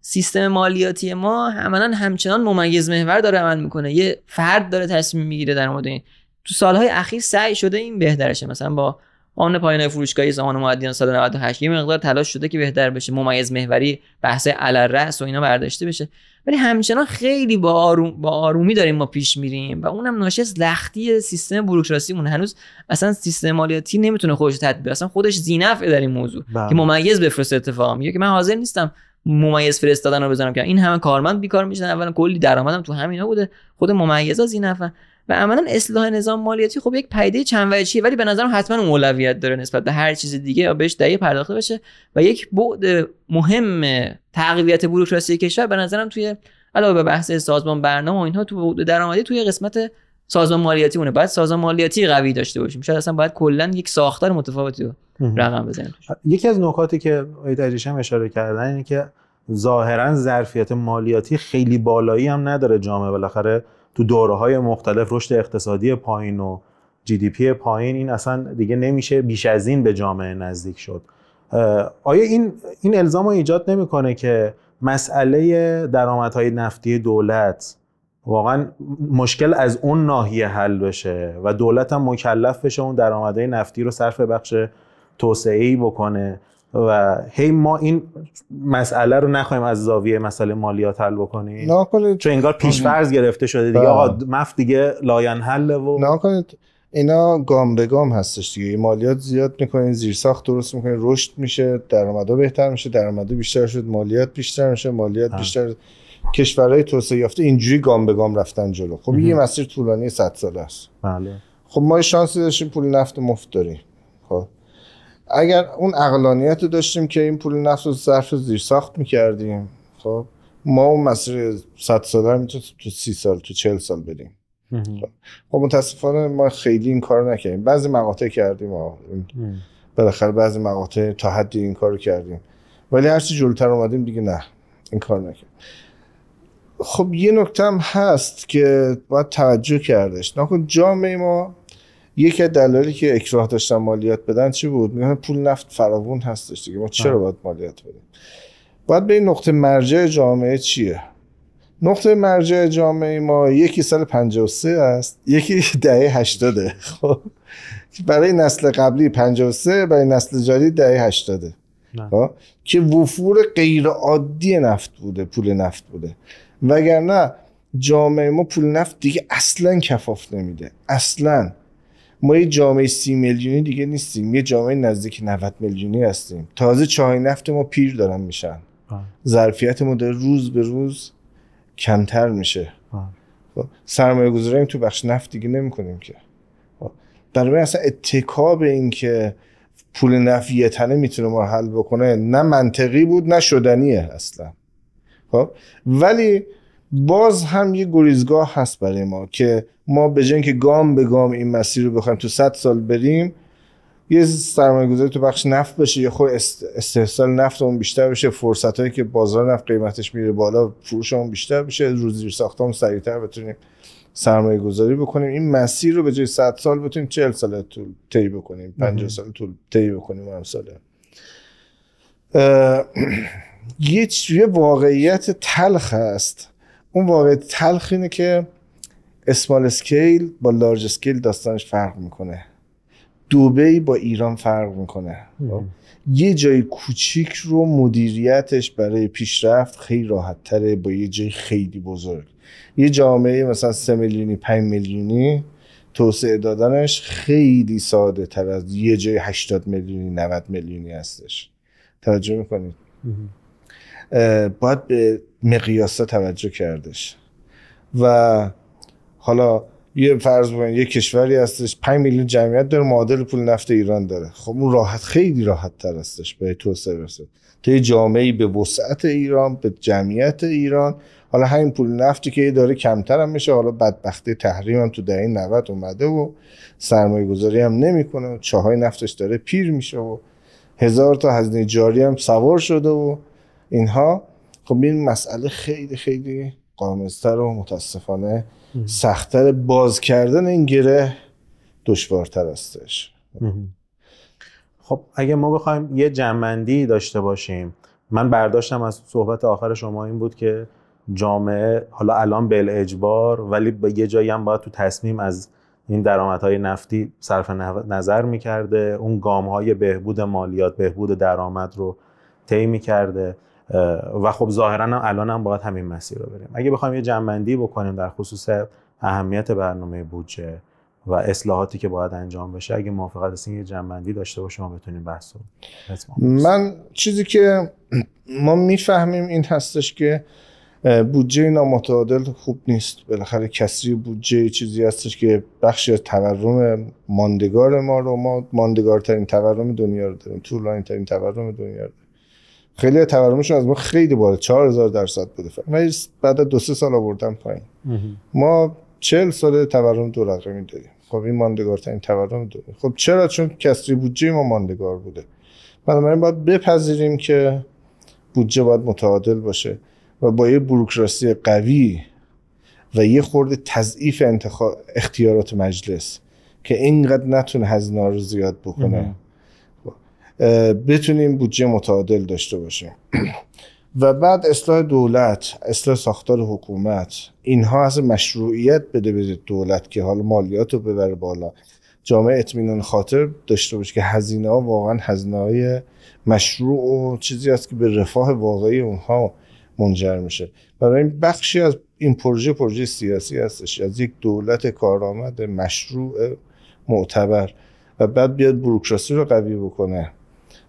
سیستم مالیاتی ما عملا همچنان ممیز محور داره عمل میکنه یه فرد داره تصمیم میگیره در مورد این تو سالهای اخیر سعی شده این بهترشه مثلا با آن پایان فروشگاهی زمان معدیان سال 98 یه مقدار تلاش شده که بهتر بشه ممیز محوری بحث علر رأس و اینا برداشته بشه ولی همچنان خیلی با, با آرومی داریم ما پیش میریم و اونم ناشی از لختی سیستم مون هنوز اصلا سیستم مالیاتی نمیتونه خودش تطبیق اصلا خودش زینفعه در این موضوع بهم. که ممیز بفرسته اتفاق میگه که من حاضر نیستم ممیز فرستادن رو بزنم که این همه کارمند بیکار میشن اولا کلی درآمدم تو همینا بوده خود از این نفر و عملا اصلاح نظام مالیاتی خب یک پیده چند وجهیه ولی به نظرم حتما اولویت داره نسبت به هر چیز دیگه یا بهش دقیق پرداخته بشه و یک بعد مهم تقویت بوروکراسی کشور به نظرم توی علاوه به بحث سازمان برنامه و اینها تو درآمدی توی قسمت سازمان مالیاتی اونه بعد سازمان مالیاتی قوی داشته باشیم شاید اصلا باید کلا یک ساختار متفاوتی رو رقم بزنیم یکی از نکاتی که آقای هم اشاره کردن اینه که ظاهرا ظرفیت مالیاتی خیلی بالایی هم نداره جامعه بالاخره تو دوره های مختلف رشد اقتصادی پایین و جی دی پی پایین این اصلا دیگه نمیشه بیش از این به جامعه نزدیک شد آیا این این الزام رو ایجاد نمیکنه که مسئله درآمدهای نفتی دولت واقعا مشکل از اون ناحیه حل بشه و دولت هم مکلف بشه اون درآمدهای نفتی رو صرف بخش توسعه ای بکنه و هی ما این مسئله رو نخوایم از زاویه مسئله مالیات حل بکنیم ناکنید چون انگار پیش فرض گرفته شده دیگه آقا بله. مفت دیگه لاین حل و نکنید اینا گام به گام هستش دیگه مالیات زیاد میکنین زیرساخت درست میکنین رشد میشه درآمدا بهتر میشه درآمدا بیشتر شد مالیات بیشتر میشه مالیات بیشتر کشورهای توسعه یافته اینجوری گام به گام رفتن جلو خب یه مسیر طولانی 100 ساله است بله خب ما شانسی داشتیم پول نفت مفت داریم خب اگر اون اقلانیت رو داشتیم که این پول نفت رو صرف زیر ساخت میکردیم خب ما اون مسیر 100 ساله میتونیم تو سی سال تو 40 سال بریم خب متاسفانه ما خیلی این کار نکردیم بعضی مقاطع کردیم به بالاخره بعضی مقاطع تا حدی این کارو کردیم ولی هرچی جلوتر اومدیم دیگه نه این کار نکرد خب یه نکته هم هست که باید توجه کردش نکن جامعه ما یکی از دلایلی که اکراه داشتن مالیات بدن چی بود میگن پول نفت فراوون هستش دیگه ما چرا باید مالیات بدیم باید به این نقطه مرجع جامعه چیه نقطه مرجع جامعه ما یکی سال 53 است یکی دهه 80 خب برای نسل قبلی 53 برای نسل جدید دهه 80 خب، که وفور غیر عادی نفت بوده پول نفت بوده وگرنه جامعه ما پول نفت دیگه اصلا کفاف نمیده اصلا ما یه جامعه سی میلیونی دیگه نیستیم یه جامعه نزدیک 90 میلیونی هستیم تازه چای نفت ما پیر دارن میشن ظرفیت ما داره روز به روز کمتر میشه خب، سرمایه گذاریم تو بخش نفت دیگه نمی که خب، برای اصلا اتکاب این که پول نفت یه تنه میتونه ما حل بکنه نه منطقی بود نه شدنیه اصلا خب، ولی باز هم یه گریزگاه هست برای ما که ما به جای که گام به گام این مسیر رو بخوایم تو 100 سال بریم یه سرمایه گذاری تو بخش نفت بشه یه خود استحصال نفت اون بیشتر بشه فرصت هایی که بازار نفت قیمتش میره بالا فروش اون بیشتر بشه روزی ساخت هم سریعتر بتونیم سرمایه گذاری بکنیم این مسیر رو به جای 100 سال بتونیم 40 سال طول طی بکنیم 50 سال طول طی بکنیم امساله یه واقعیت تلخ هست اون واقع تلخ اینه که اسمال اسکیل با لارج اسکیل داستانش فرق میکنه دوبه با ایران فرق میکنه یه جای کوچیک رو مدیریتش برای پیشرفت خیلی راحت تره با یه جای خیلی بزرگ یه جامعه مثلا سه میلیونی پنج میلیونی توسعه دادنش خیلی ساده از یه جای 80 میلیونی 90 میلیونی هستش توجه میکنید باید به مقیاسا توجه کردش و حالا یه فرض بکنید یه کشوری هستش 5 میلیون جمعیت داره معادل پول نفت ایران داره خب اون راحت خیلی راحت تر هستش به توسعه برسه تا یه جامعه به وسعت ایران به جمعیت ایران حالا همین پول نفتی که داره کمتر هم میشه حالا بدبختی تحریم هم تو دهه 90 اومده و سرمایه گذاری هم نمیکنه چاهای نفتش داره پیر میشه و هزار تا هزینه جاری هم سوار شده و اینها خب این مسئله خیلی خیلی قامزتر و متاسفانه سختتر باز کردن این گره دشوارتر استش خب اگه ما بخوایم یه جمعندی داشته باشیم من برداشتم از صحبت آخر شما این بود که جامعه حالا الان بل اجبار ولی به یه جایی هم باید تو تصمیم از این درآمدهای نفتی صرف نظر میکرده اون گام های بهبود مالیات بهبود درآمد رو طی میکرده و خب ظاهرا الان هم باید همین مسیر رو بریم اگه بخوایم یه جنبندی بکنیم در خصوص اهمیت برنامه بودجه و اصلاحاتی که باید انجام بشه اگه موافقت هستین یه جنبندی داشته باشه ما بتونیم بحث من چیزی که ما میفهمیم این هستش که بودجه نامتعادل خوب نیست بالاخره کسری بودجه چیزی هستش که بخشی از تورم ماندگار ما رو ما ماندگارترین تورم دنیا رو داریم طولانی ترین تورم دنیا رو داریم خیلی تورمشون از ما خیلی بالا 4000 درصد بوده من بعد دو سه سال آوردم پایین ما 40 سال تورم دو رقمی داریم خب این ماندگارترین تورم دو خب چرا چون کسری بودجه ما ماندگار بوده بنابراین باید بپذیریم که بودجه باید متعادل باشه و با یه بروکراسی قوی و یه خورده تضعیف اختیارات مجلس که اینقدر نتونه هزینه رو زیاد بکنه بتونیم بودجه متعادل داشته باشیم و بعد اصلاح دولت اصلاح ساختار حکومت اینها از مشروعیت بده به دولت که حال مالیات رو ببره بالا جامعه اطمینان خاطر داشته باشه که هزینه ها واقعا هزینه های مشروع و چیزی است که به رفاه واقعی اونها منجر میشه برای این بخشی از این پروژه پروژه سیاسی هستش از یک دولت کارآمد مشروع معتبر و بعد بیاد بروکراسی رو قوی بکنه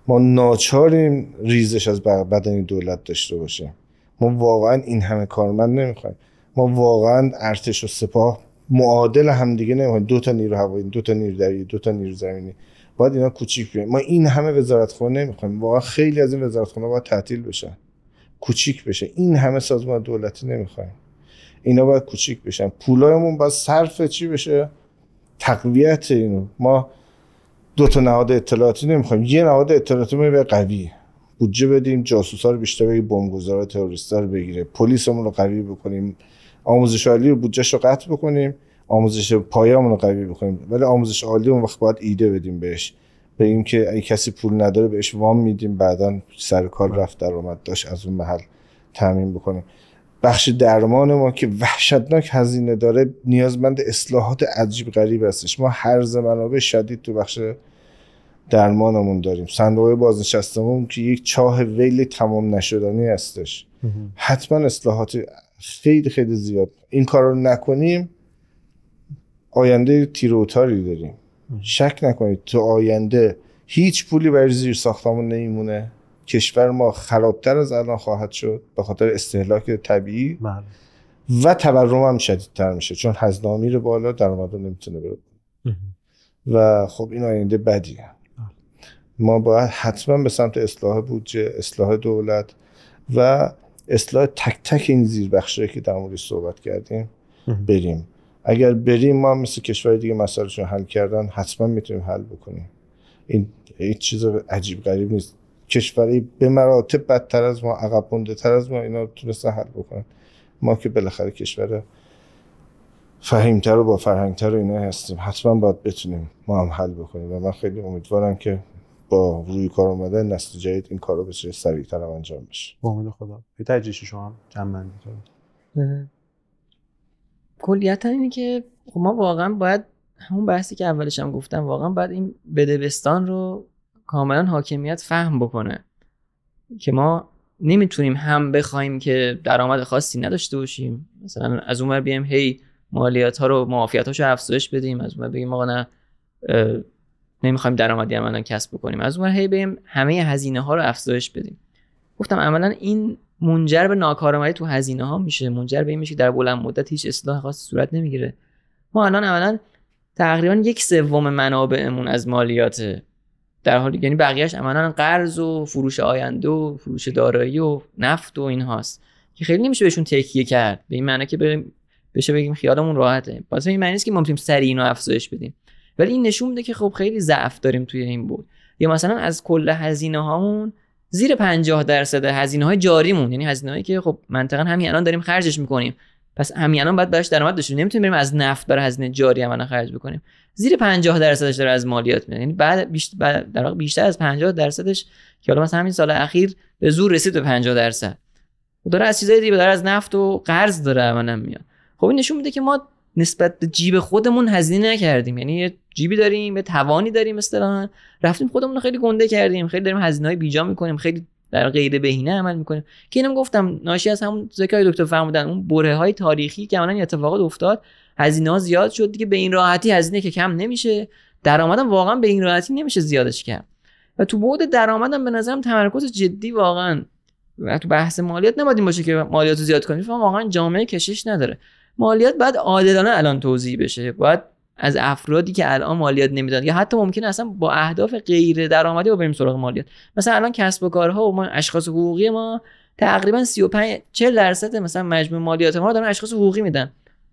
ما ناچاریم ریزش از بدن دولت داشته باشه ما واقعا این همه کارمند نمیخوایم ما واقعا ارتش و سپاه معادل هم دیگه نمیخوایم دو تا نیرو هوایی دو تا نیرو دریایی دو تا نیرو زمینی باید اینا کوچیک بیم. ما این همه وزارتخانه نمیخوایم واقعا خیلی از این وزارتخونه باید تعطیل بشن کوچیک بشه این همه سازمان دولتی نمیخوایم اینا باید کوچیک بشن پولایمون باید صرف چی بشه تقویت اینو ما دو تا نهاد اطلاعاتی نمیخوایم یه نهاد اطلاعاتی به قوی بودجه بدیم جاسوسا رو بیشتر بگیر بمبگذارا تروریستا رو بگیره پلیسمون رو قوی بکنیم آموزش عالی رو بودجهش رو قطع بکنیم آموزش پایه‌مون رو قوی بکنیم ولی آموزش عالی اون وقت باید ایده بدیم بهش بگیم که اگه کسی پول نداره بهش وام میدیم بعدا سر کار رفت درآمد داشت از اون محل تامین بکنیم بخش درمان ما که وحشتناک هزینه داره نیازمند اصلاحات عجیب غریب هستش ما هرز منابع شدید تو بخش درمانمون داریم صندوق بازنشستمون که یک چاه ویل تمام نشدنی هستش حتما اصلاحات خیلی خیلی زیاد این کار رو نکنیم آینده تیروتاری داریم شک نکنید تو آینده هیچ پولی برای زیر ساختمون نمیمونه کشور ما خرابتر از الان خواهد شد به خاطر استهلاک طبیعی بله. و تورم هم شدیدتر میشه چون هزینه رو بالا درآمد نمیتونه بره و خب این آینده بدیه ما باید حتما به سمت اصلاح بودجه اصلاح دولت و اصلاح تک تک این زیربخشهایی که در موردش صحبت کردیم بریم اگر بریم ما مثل کشور دیگه مسائلشون حل کردن حتما میتونیم حل بکنیم این هیچ چیز عجیب غریب نیست کشوری به مراتب بدتر از ما عقب تر از ما اینا تونستن حل بکنن ما که بالاخره کشور فهمتر و با فرهنگتر و اینا هستیم حتما باید بتونیم ما هم حل بکنیم و من خیلی امیدوارم که با روی کار اومدن نسل جدید این کارو بسیار سریعتر انجام بشه با امید خدا به تجریش شما جمع بندی کلیتا اینه که خب ما واقعا باید همون بحثی که اولش هم گفتم واقعا باید این بدبستان رو کاملا حاکمیت فهم بکنه که ما نمیتونیم هم بخوایم که درآمد خاصی نداشته باشیم مثلا از اونور بیایم هی مالیات ها رو معافیت رو افزایش بدیم از اون بگیم آقا نه نمیخوایم درآمدی الان کسب بکنیم از اون هی بریم همه هزینه ها رو افزایش بدیم گفتم عملا این منجر به ناکارآمدی تو هزینه ها میشه منجر به این میشه در بلند مدت هیچ اصلاح خاصی صورت نمیگیره ما الان عملا تقریبا یک سوم منابعمون از مالیات در حال یعنی بقیهش عملا قرض و فروش آینده و فروش دارایی و نفت و این هاست که خیلی نمیشه بهشون تکیه کرد به این معنی که بریم بشه بگیم خیالمون راحته واسه این معنی نیست که ما میتونیم سریع اینو افزایش بدیم ولی این نشون میده که خب خیلی ضعف داریم توی این بود یا مثلا از کل هزینه هامون زیر 50 درصد هزینه های جاریمون یعنی هزینه هایی که خب منطقا همین الان داریم خرجش میکنیم پس همین الان باید براش درآمد داشته نمیتونیم بریم از نفت برای هزینه جاری هم خرج بکنیم زیر 50 درصدش داره از مالیات میاد یعنی بعد بیشتر در بیشتر از 50 درصدش که حالا مثلا همین سال اخیر به زور رسید به 50 درصد داره از چیزای دیگه داره از نفت و قرض داره منم میاد خب این نشون میده که ما نسبت به جیب خودمون هزینه نکردیم یعنی یه جیبی داریم یه توانی داریم مثلا رفتیم خودمون رو خیلی گنده کردیم خیلی داریم هزینه های بیجا میکنیم خیلی در غیر بهینه عمل میکنیم که اینم گفتم ناشی از همون زکای دکتر فرمودن اون بره های تاریخی که الان اتفاقات افتاد هزینه ها زیاد شد دیگه به این راحتی هزینه که کم نمیشه درآمدم واقعا به این راحتی نمیشه زیادش کرد و تو بعد درآمدم به نظرم تمرکز جدی واقعا و تو بحث مالیات نمادیم باشه که مالیات رو زیاد کنیم واقعا جامعه کشش نداره مالیات باید عادلانه الان توضیح بشه باید از افرادی که الان مالیات نمیدن یا حتی ممکن اصلا با اهداف غیر درآمدی بریم سراغ مالیات مثلا الان کسب و کارها و ما اشخاص حقوقی ما تقریبا 35 40 درصد مثلا مجموع مالیات ما رو دارن اشخاص حقوقی میدن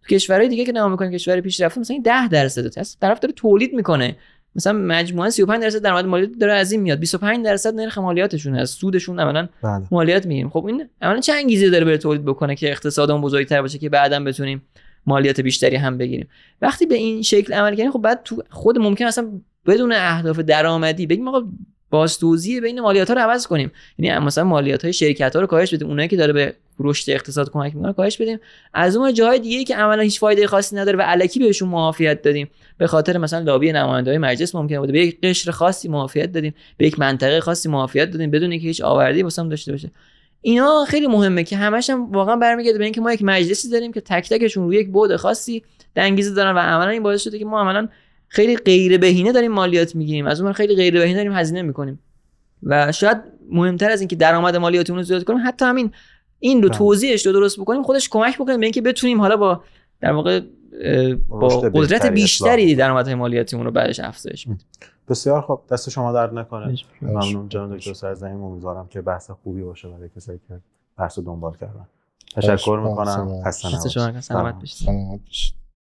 تو کشورهای دیگه که نگاه میکنیم کشور پیشرفته مثلا 10 درصد هست طرف داره تولید میکنه مثلا مجموعا 35 درصد درآمد مالیات داره از این میاد 25 درصد نرخ مالیاتشون از سودشون عملا بله. مالیات میگیریم خب این عملا چه انگیزه داره بره تولید بکنه که اقتصادمون بزرگتر باشه که بعدا بتونیم مالیات بیشتری هم بگیریم وقتی به این شکل عمل کنیم خب بعد تو خود ممکن اصلا بدون اهداف درآمدی بگیم آقا باز بین مالیات ها رو عوض کنیم یعنی مثلا مالیات های شرکت ها رو کاهش بدیم اونایی که داره به رشد اقتصاد کمک میکنه کاهش بدیم از اون جاهای دیگه که عملا هیچ فایده خاصی نداره و الکی بهشون معافیت دادیم به خاطر مثلا لابی نماینده های مجلس ممکن بوده به یک قشر خاصی معافیت دادیم به یک منطقه خاصی معافیت دادیم بدون اینکه هیچ آوردی واسم داشته باشه اینا خیلی مهمه که همش هم واقعا برمیگرده به اینکه ما یک مجلسی داریم که تک تکشون روی یک بعد خاصی دنگیزه دارن و عملا این باعث شده که ما عملا خیلی غیر بهینه داریم مالیات میگیریم از اون خیلی غیر بهینه داریم هزینه میکنیم و شاید مهمتر از اینکه درآمد مالیاتمون رو زیاد کنیم حتی همین این رو بله. توضیحش رو درست بکنیم خودش کمک بکنه به اینکه بتونیم حالا با در واقع با قدرت بیشتری درآمد مالیاتیمون رو بعدش افزایش بدیم بسیار خوب دست شما درد نکنه ممنون جان دکتر سرزمین امیدوارم که بحث خوبی باشه برای کسایی که بحث دنبال کردن تشکر میکنم خسته نباشید